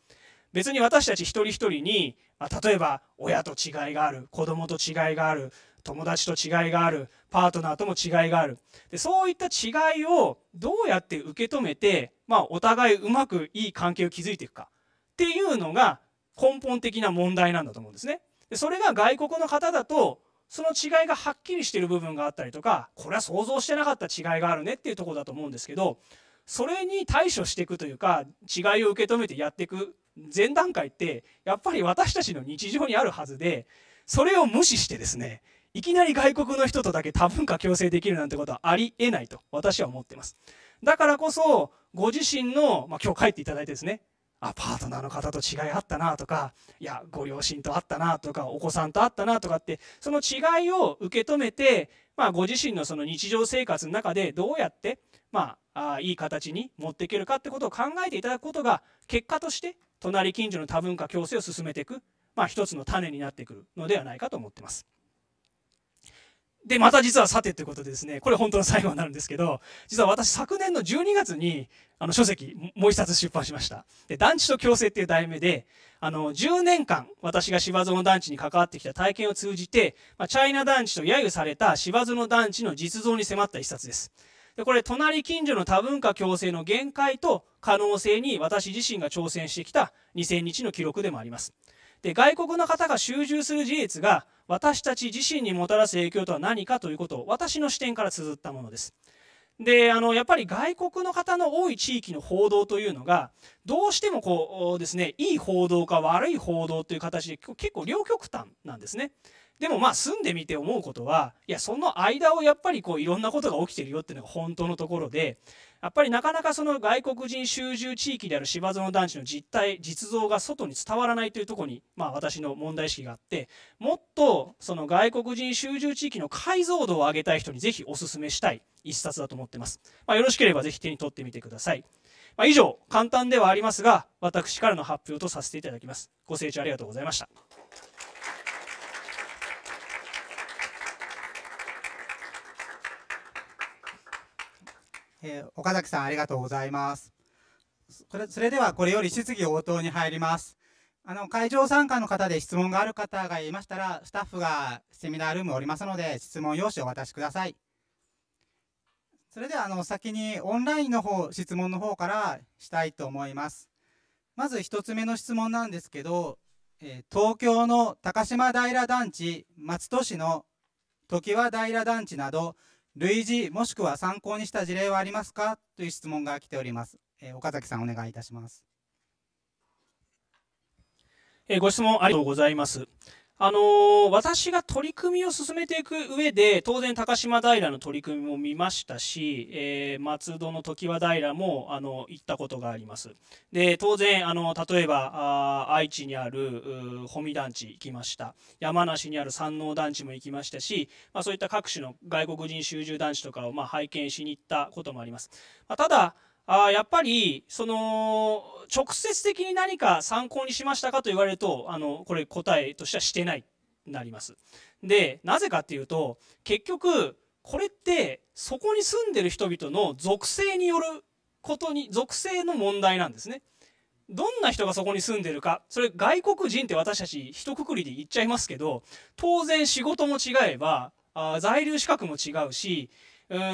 別に私たち一人一人に、まあ、例えば親と違いがある子供と違いがある友達と違いがあるパートナーとも違いがあるでそういった違いをどうやって受け止めて、まあ、お互いうまくいい関係を築いていくかっていうのが根本的な問題なんだと思うんですね。でそれが外国の方だとその違いがはっきりしてる部分があったりとかこれは想像してなかった違いがあるねっていうとこだと思うんですけどそれに対処していくというか違いを受け止めてやっていく前段階ってやっぱり私たちの日常にあるはずでそれを無視してですねいきなり外国の人とだけ多文化共生できるなんてことはありえないと私は思っていますだからこそご自身の、まあ、今日帰っていただいてですねあパートナーの方と違いあったなとかいやご両親とあったなとかお子さんとあったなとかってその違いを受け止めて、まあ、ご自身のその日常生活の中でどうやって、まあ、あいい形に持っていけるかってことを考えていただくことが結果として隣近所の多文化共生を進めていく、まあ、一つの種になってくるのではないかと思ってます。で、また実はさてということでですね、これ本当の最後になるんですけど、実は私昨年の12月に、あの書籍、もう一冊出版しました。で、団地と共生っていう題名で、あの、10年間私が芝園団地に関わってきた体験を通じて、まあ、チャイナ団地と揶揄された芝園団地の実像に迫った一冊です。でこれ隣近所の多文化共生の限界と可能性に私自身が挑戦してきた2000日の記録でもありますで外国の方が集中する事実が私たち自身にもたらす影響とは何かということを私の視点から綴ったものですであのやっぱり外国の方の多い地域の報道というのがどうしてもこうですねいい報道か悪い報道という形で結構両極端なんですねでもまあ住んでみて思うことはいやその間をやっぱりこういろんなことが起きてるよっていうのが本当のところでやっぱりなかなかその外国人集中地域である芝園団地の実態実像が外に伝わらないというところに、まあ、私の問題意識があってもっとその外国人集中地域の解像度を上げたい人にぜひおすすめしたい一冊だと思ってます、まあ、よろしければぜひ手に取ってみてください、まあ、以上簡単ではありますが私からの発表とさせていただきますご清聴ありがとうございましたえー、岡崎さんありがとうございますそれそれではこれより質疑応答に入りますあの会場参加の方で質問がある方がいましたらスタッフがセミナールームおりますので質問用紙をお渡しくださいそれではあの先にオンラインの方質問の方からしたいと思いますまず1つ目の質問なんですけど、えー、東京の高島平団地松戸市の常盤平団地など類似もしくは参考にした事例はありますかという質問が来ております、えー、岡崎さんお願いいたします、えご質問ありがとうございますあのー、私が取り組みを進めていく上で、当然高島平の取り組みも見ましたし、えー、松戸の常盤平も、あの、行ったことがあります。で、当然、あの、例えば、あ愛知にある、保ミ団地行きました。山梨にある山王団地も行きましたし、まあ、そういった各種の外国人集中団地とかを、まあ、拝見しに行ったこともあります。まあ、ただ、あやっぱりその直接的に何か参考にしましたかと言われるとあのこれ答えとしてはしてないなります。でなぜかっていうと結局これってそこに住んでる人々の属性によることに属性の問題なんですね。どんな人がそこに住んでるかそれ外国人って私たち一括りで言っちゃいますけど当然仕事も違えばあ在留資格も違うし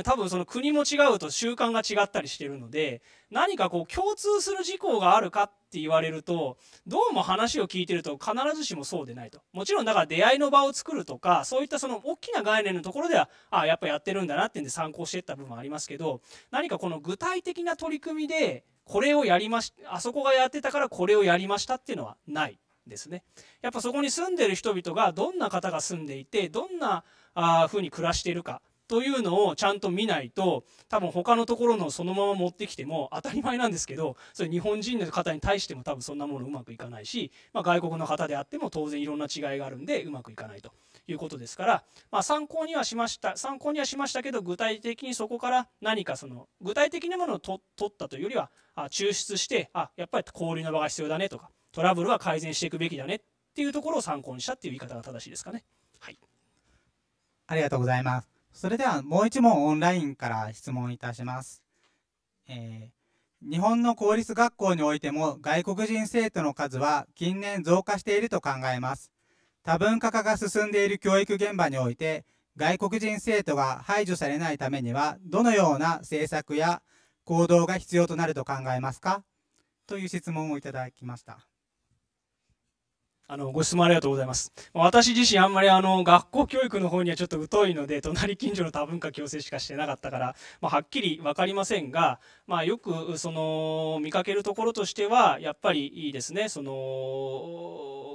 多分その国も違うと習慣が違ったりしてるので何かこう共通する事項があるかって言われるとどうも話を聞いてると必ずしもそうでないともちろんだから出会いの場を作るとかそういったその大きな概念のところではああやっぱやってるんだなってんで参考していった部分はありますけど何かこの具体的な取り組みでこれをやりましあそこがやってたからこれをやりましたっていうのはないですね。やっぱそこに住んでる人々がどんな方が住んでいてどんなあ風に暮らしているかというのをちゃんと見ないと多分他のところのそのまま持ってきても当たり前なんですけどそれ日本人の方に対しても多分そんなものうまくいかないし、まあ、外国の方であっても当然いろんな違いがあるんでうまくいかないということですから、まあ、参考にはしました参考にはしましたけど具体的にそこから何かその具体的なものを取ったというよりはあ抽出してあやっぱり交流の場が必要だねとかトラブルは改善していくべきだねっていうところを参考にしたっていう言い方が正しいですかね。はい、ありがとうございます。それではもう一問オンラインから質問いたします、えー、日本の公立学校においても外国人生徒の数は近年増加していると考えます多文化化が進んでいる教育現場において外国人生徒が排除されないためにはどのような政策や行動が必要となると考えますかという質問をいただきました。あの、ご質問ありがとうございます。私自身あんまりあの、学校教育の方にはちょっと疎いので、隣近所の多文化共生しかしてなかったから、まあ、はっきり分かりませんが、まあ、よく、その、見かけるところとしては、やっぱりいいですね、その、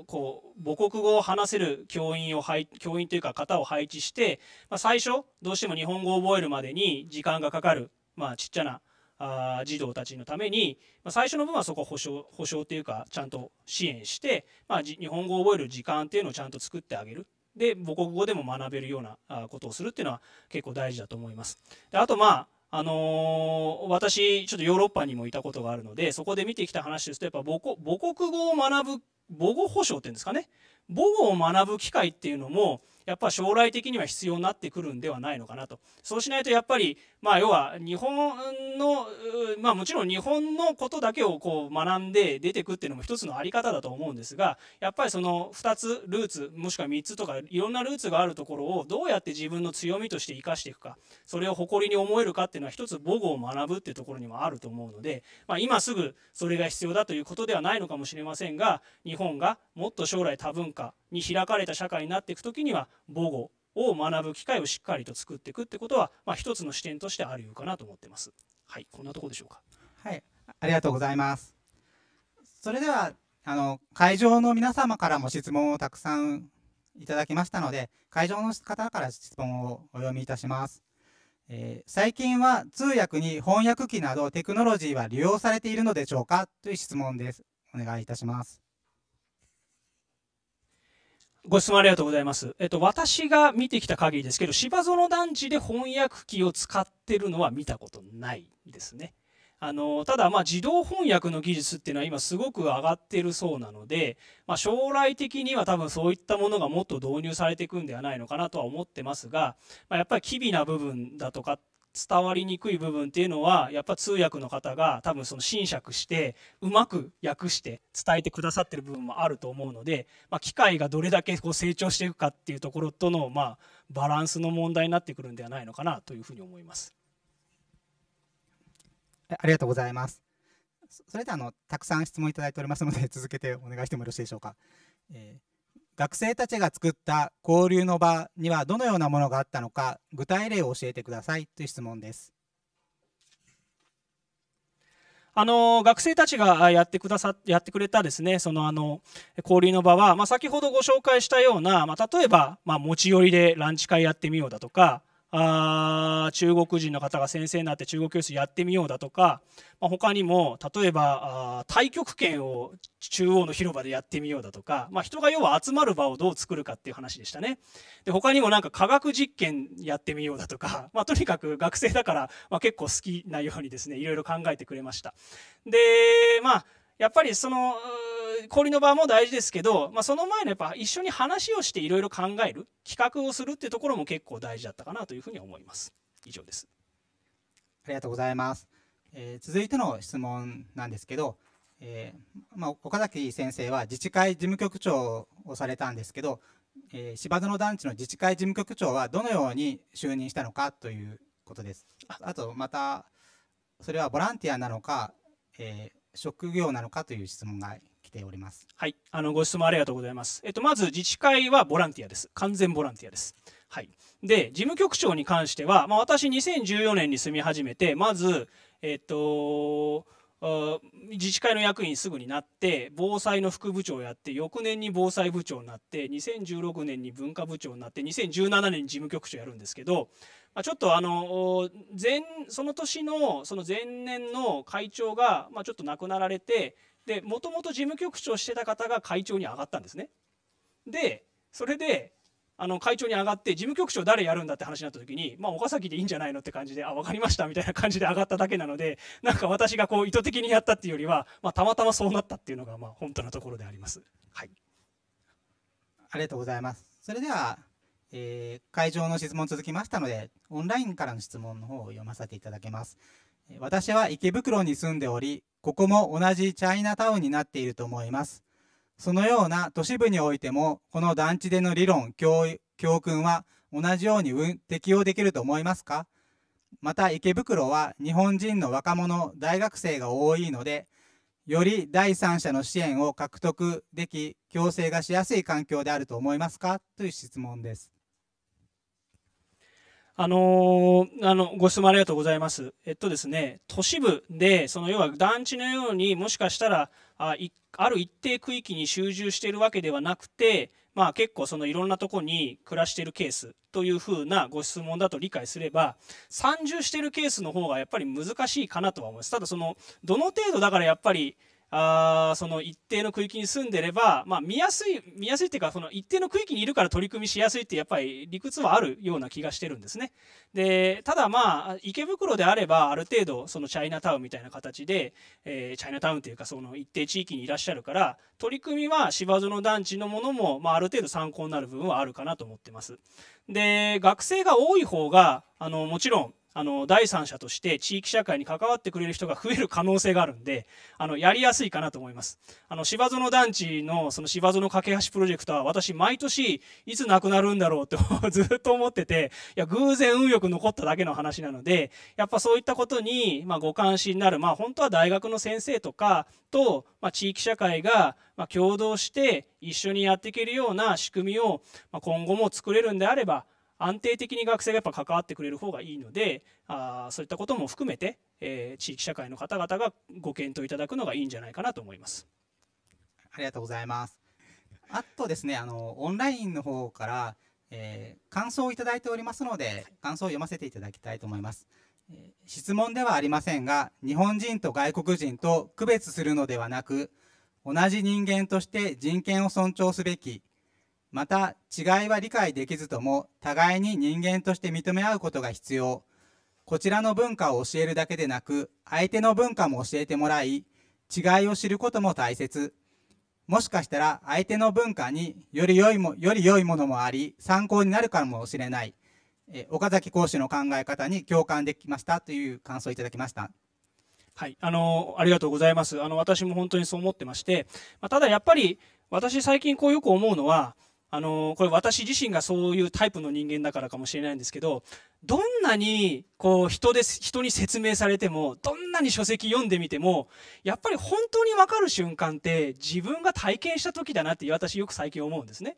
こう、母国語を話せる教員を、教員というか方を配置して、まあ、最初、どうしても日本語を覚えるまでに時間がかかる、まあ、ちっちゃな、あ児童たちのために、まあ、最初の分はそこ保証保証っていうかちゃんと支援して、まあ、日本語を覚える時間っていうのをちゃんと作ってあげるで母国語でも学べるようなことをするっていうのは結構大事だと思います。であとまああのー、私ちょっとヨーロッパにもいたことがあるのでそこで見てきた話ですとやっぱ母国母国語を学ぶ母語保証っていうんですかね母語を学ぶ機会っていうのもやっぱ将来的には必要になってくるんではないのかなとそうしないとやっぱりまあ要は日本のまあもちろん日本のことだけをこう学んで出てくっていうのも一つのあり方だと思うんですがやっぱりその2つルーツもしくは3つとかいろんなルーツがあるところをどうやって自分の強みとして生かしていくかそれを誇りに思えるかっていうのは一つ母語を学ぶっていうところにもあると思うので、まあ、今すぐそれが必要だということではないのかもしれませんが日本がもっと将来多文化に開かれた社会になっていく時には母語を学ぶ機会をしっかりと作っていくってことは、まあ、一つの視点としてあるかなと思ってます。はい、こんなとこでしょうか。はい、ありがとうございます。それではあの会場の皆様からも質問をたくさんいただきましたので、会場の方から質問をお読みいたします。えー、最近は通訳に翻訳機などテクノロジーは利用されているのでしょうかという質問です。お願いいたします。ご質問ありがとうございます。えっと、私が見てきた限りですけど、芝園団地で翻訳機を使ってるのは見たことないですね。あのただまあ自動翻訳の技術っていうのは今すごく上がってるそうなので、まあ、将来的には多分そういったものがもっと導入されていくんではないのかなとは思ってますが、まあ、やっぱり機微な部分だとかっ伝わりにくい部分っていうのはやっぱ通訳の方が多分その新釈してうまく訳して伝えてくださってる部分もあると思うので、まあ、機械がどれだけこう成長していくかっていうところとの、まあ、バランスの問題になってくるんではないのかなというふうに思います。ありがとうございます。それではあのたくさん質問いただいておりますので続けてお願いしてもよろしいでしょうか。えー学生たちが作った交流の場にはどのようなものがあったのか具体例を教えてくださいという質問です。あの学生たちがやってくださやってくれたですねそのあの交流の場は、まあ、先ほどご紹介したような、まあ、例えば、まあ、持ち寄りでランチ会やってみようだとかあ中国人の方が先生になって中国教室やってみようだとか、まあ、他にも例えばあ太極拳を中央の広場でやってみようだとか、まあ、人が要は集まる場をどう作るかっていう話でしたね。で他にもなんか科学実験やってみようだとか、まあ、とにかく学生だから、まあ、結構好きなようにですねいろいろ考えてくれました。でまあやっぱりその氷の場も大事ですけど、まあ、その前のやっぱ一緒に話をしていろいろ考える企画をするっていうところも結構大事だったかなというふうに思います以上ですありがとうございます、えー、続いての質問なんですけど、えー、まあ、岡崎先生は自治会事務局長をされたんですけど、えー、芝園団地の自治会事務局長はどのように就任したのかということですあとまたそれはボランティアなのか、えー職業なのかという質問が来ております。はい、あのご質問ありがとうございます。えっとまず自治会はボランティアです。完全ボランティアです。はい。で、事務局長に関しては、まあ、私2014年に住み始めて、まずえっと。自治会の役員すぐになって防災の副部長をやって翌年に防災部長になって2016年に文化部長になって2017年に事務局長をやるんですけどまあ、ちょっとあの前その年のその前年の会長が、まあ、ちょっと亡くなられてもともと事務局長してた方が会長に上がったんですね。でそれであの会長に上がって事務局長誰やるんだって話になった時に、まあ、岡崎でいいんじゃないのって感じであ分かりましたみたいな感じで上がっただけなのでなんか私がこう意図的にやったっていうよりは、まあ、たまたまそうなったっていうのがまあ本当のところであります。はい、ありがとうございます。それではえー、会場の質問続きましたので、オンラインからの質問の方を読ませていただけます。私は池袋に住んでおり、ここも同じチャイナタウンになっていると思います。そのような都市部においても、この団地での理論、教教訓は同じように適用できると思いますかまた池袋は日本人の若者、大学生が多いので、より第三者の支援を獲得でき、強制がしやすい環境であると思いますかという質問です。あのー、あの、ご質問ありがとうございます。えっとですね、都市部で、その要は団地のようにもしかしたら、あある一定区域に集中しているわけではなくて、まあ結構そのいろんなとこに暮らしているケースというふうなご質問だと理解すれば、参住しているケースの方がやっぱり難しいかなとは思います。ただその、どの程度だからやっぱり、あその一定の区域に住んでれば、まあ、見やすい見やすいっていうかその一定の区域にいるから取り組みしやすいってやっぱり理屈はあるような気がしてるんですね。でただまあ池袋であればある程度そのチャイナタウンみたいな形で、えー、チャイナタウンっていうかその一定地域にいらっしゃるから取り組みは芝園団地のものも、まあ、ある程度参考になる部分はあるかなと思ってます。で学生が多い方があのもちろんあの第三者として地域社会に関わってくれる人が増える可能性があるんであのやりやすいかなと思いますあの芝園団地のその芝園架け橋プロジェクトは私毎年いつなくなるんだろうと ずっと思ってていや偶然運よく残っただけの話なのでやっぱそういったことに、まあ、ご関心になる、まあ、本当は大学の先生とかと、まあ、地域社会が、まあ、共同して一緒にやっていけるような仕組みを、まあ、今後も作れるんであれば安定的に学生がやっぱ関わってくれる方がいいのであそういったことも含めて、えー、地域社会の方々がご検討いただくのがいいんじゃないかなと思います。ありがとうございます。あとですね、あのオンラインの方から、えー、感想をいただいておりますので、感想を読ませていただきたいと思います。え質問ではありませんが、日本人と外国人と区別するのではなく、同じ人間として人権を尊重すべき、また違いは理解できずとも互いに人間として認め合うことが必要こちらの文化を教えるだけでなく相手の文化も教えてもらい違いを知ることも大切もしかしたら相手の文化により良いもより良いものもあり参考になるかもしれないえ岡崎講師の考え方に共感できましたという感想をいただきました。はい、あのありがとうございます。あの私も本当にそう思ってまして、まあ、ただやっぱり私最近こうよく思うのはあのこれ私自身がそういうタイプの人間だからかもしれないんですけどどんなにこう人で人に説明されてもどんなに書籍読んでみてもやっぱり本当にわかる瞬間って自分が体験した時だなって私よく最近思うんですね。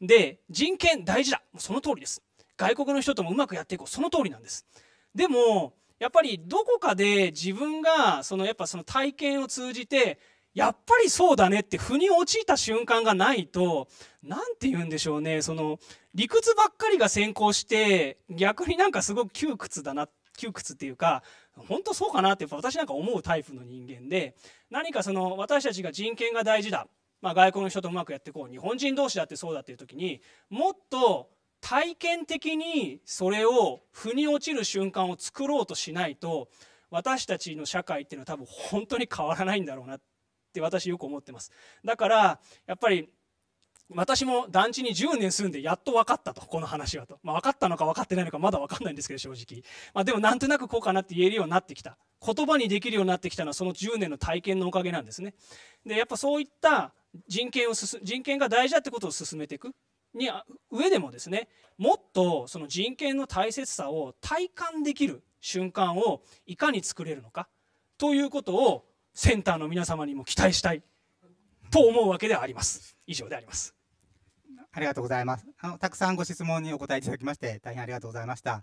で人権大事だその通りです。外国の人ともうまくやっていこうその通りなんです。でもやっぱりどこかで自分がそのやっぱその体験を通じてやっぱりそうだねって腑に落ちた瞬間がないと、なんて言うんでしょうね、その、理屈ばっかりが先行して、逆になんかすごく窮屈だな、窮屈っていうか、本当そうかなって私なんか思うタイプの人間で、何かその、私たちが人権が大事だ。まあ外国の人とうまくやっていこう。日本人同士だってそうだっていう時に、もっと体験的にそれを腑に落ちる瞬間を作ろうとしないと、私たちの社会っていうのは多分本当に変わらないんだろうなっって私よく思ってますだからやっぱり私も団地に10年住んでやっと分かったと、この話はと。まあ、分かったのか分かってないのかまだ分かんないんですけど、正直。まあ、でもなんとなくこうかなって言えるようになってきた。言葉にできるようになってきたのはその10年の体験のおかげなんですね。で、やっぱそういった人権を人権が大事だってことを進めていく。に上でもですね、もっとその人権の大切さを体感できる瞬間をいかに作れるのかということをセンターの皆様にも期待したいと思うわけであります以上でありますありがとうございますあのたくさんご質問にお答えいただきまして大変ありがとうございました、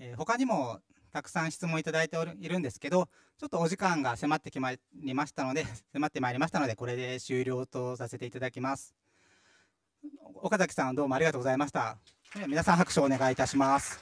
えー、他にもたくさん質問いただいておるいるんですけどちょっとお時間が迫ってきまりましたので 迫ってまいりましたのでこれで終了とさせていただきます岡崎さんどうもありがとうございました皆さん拍手をお願いいたします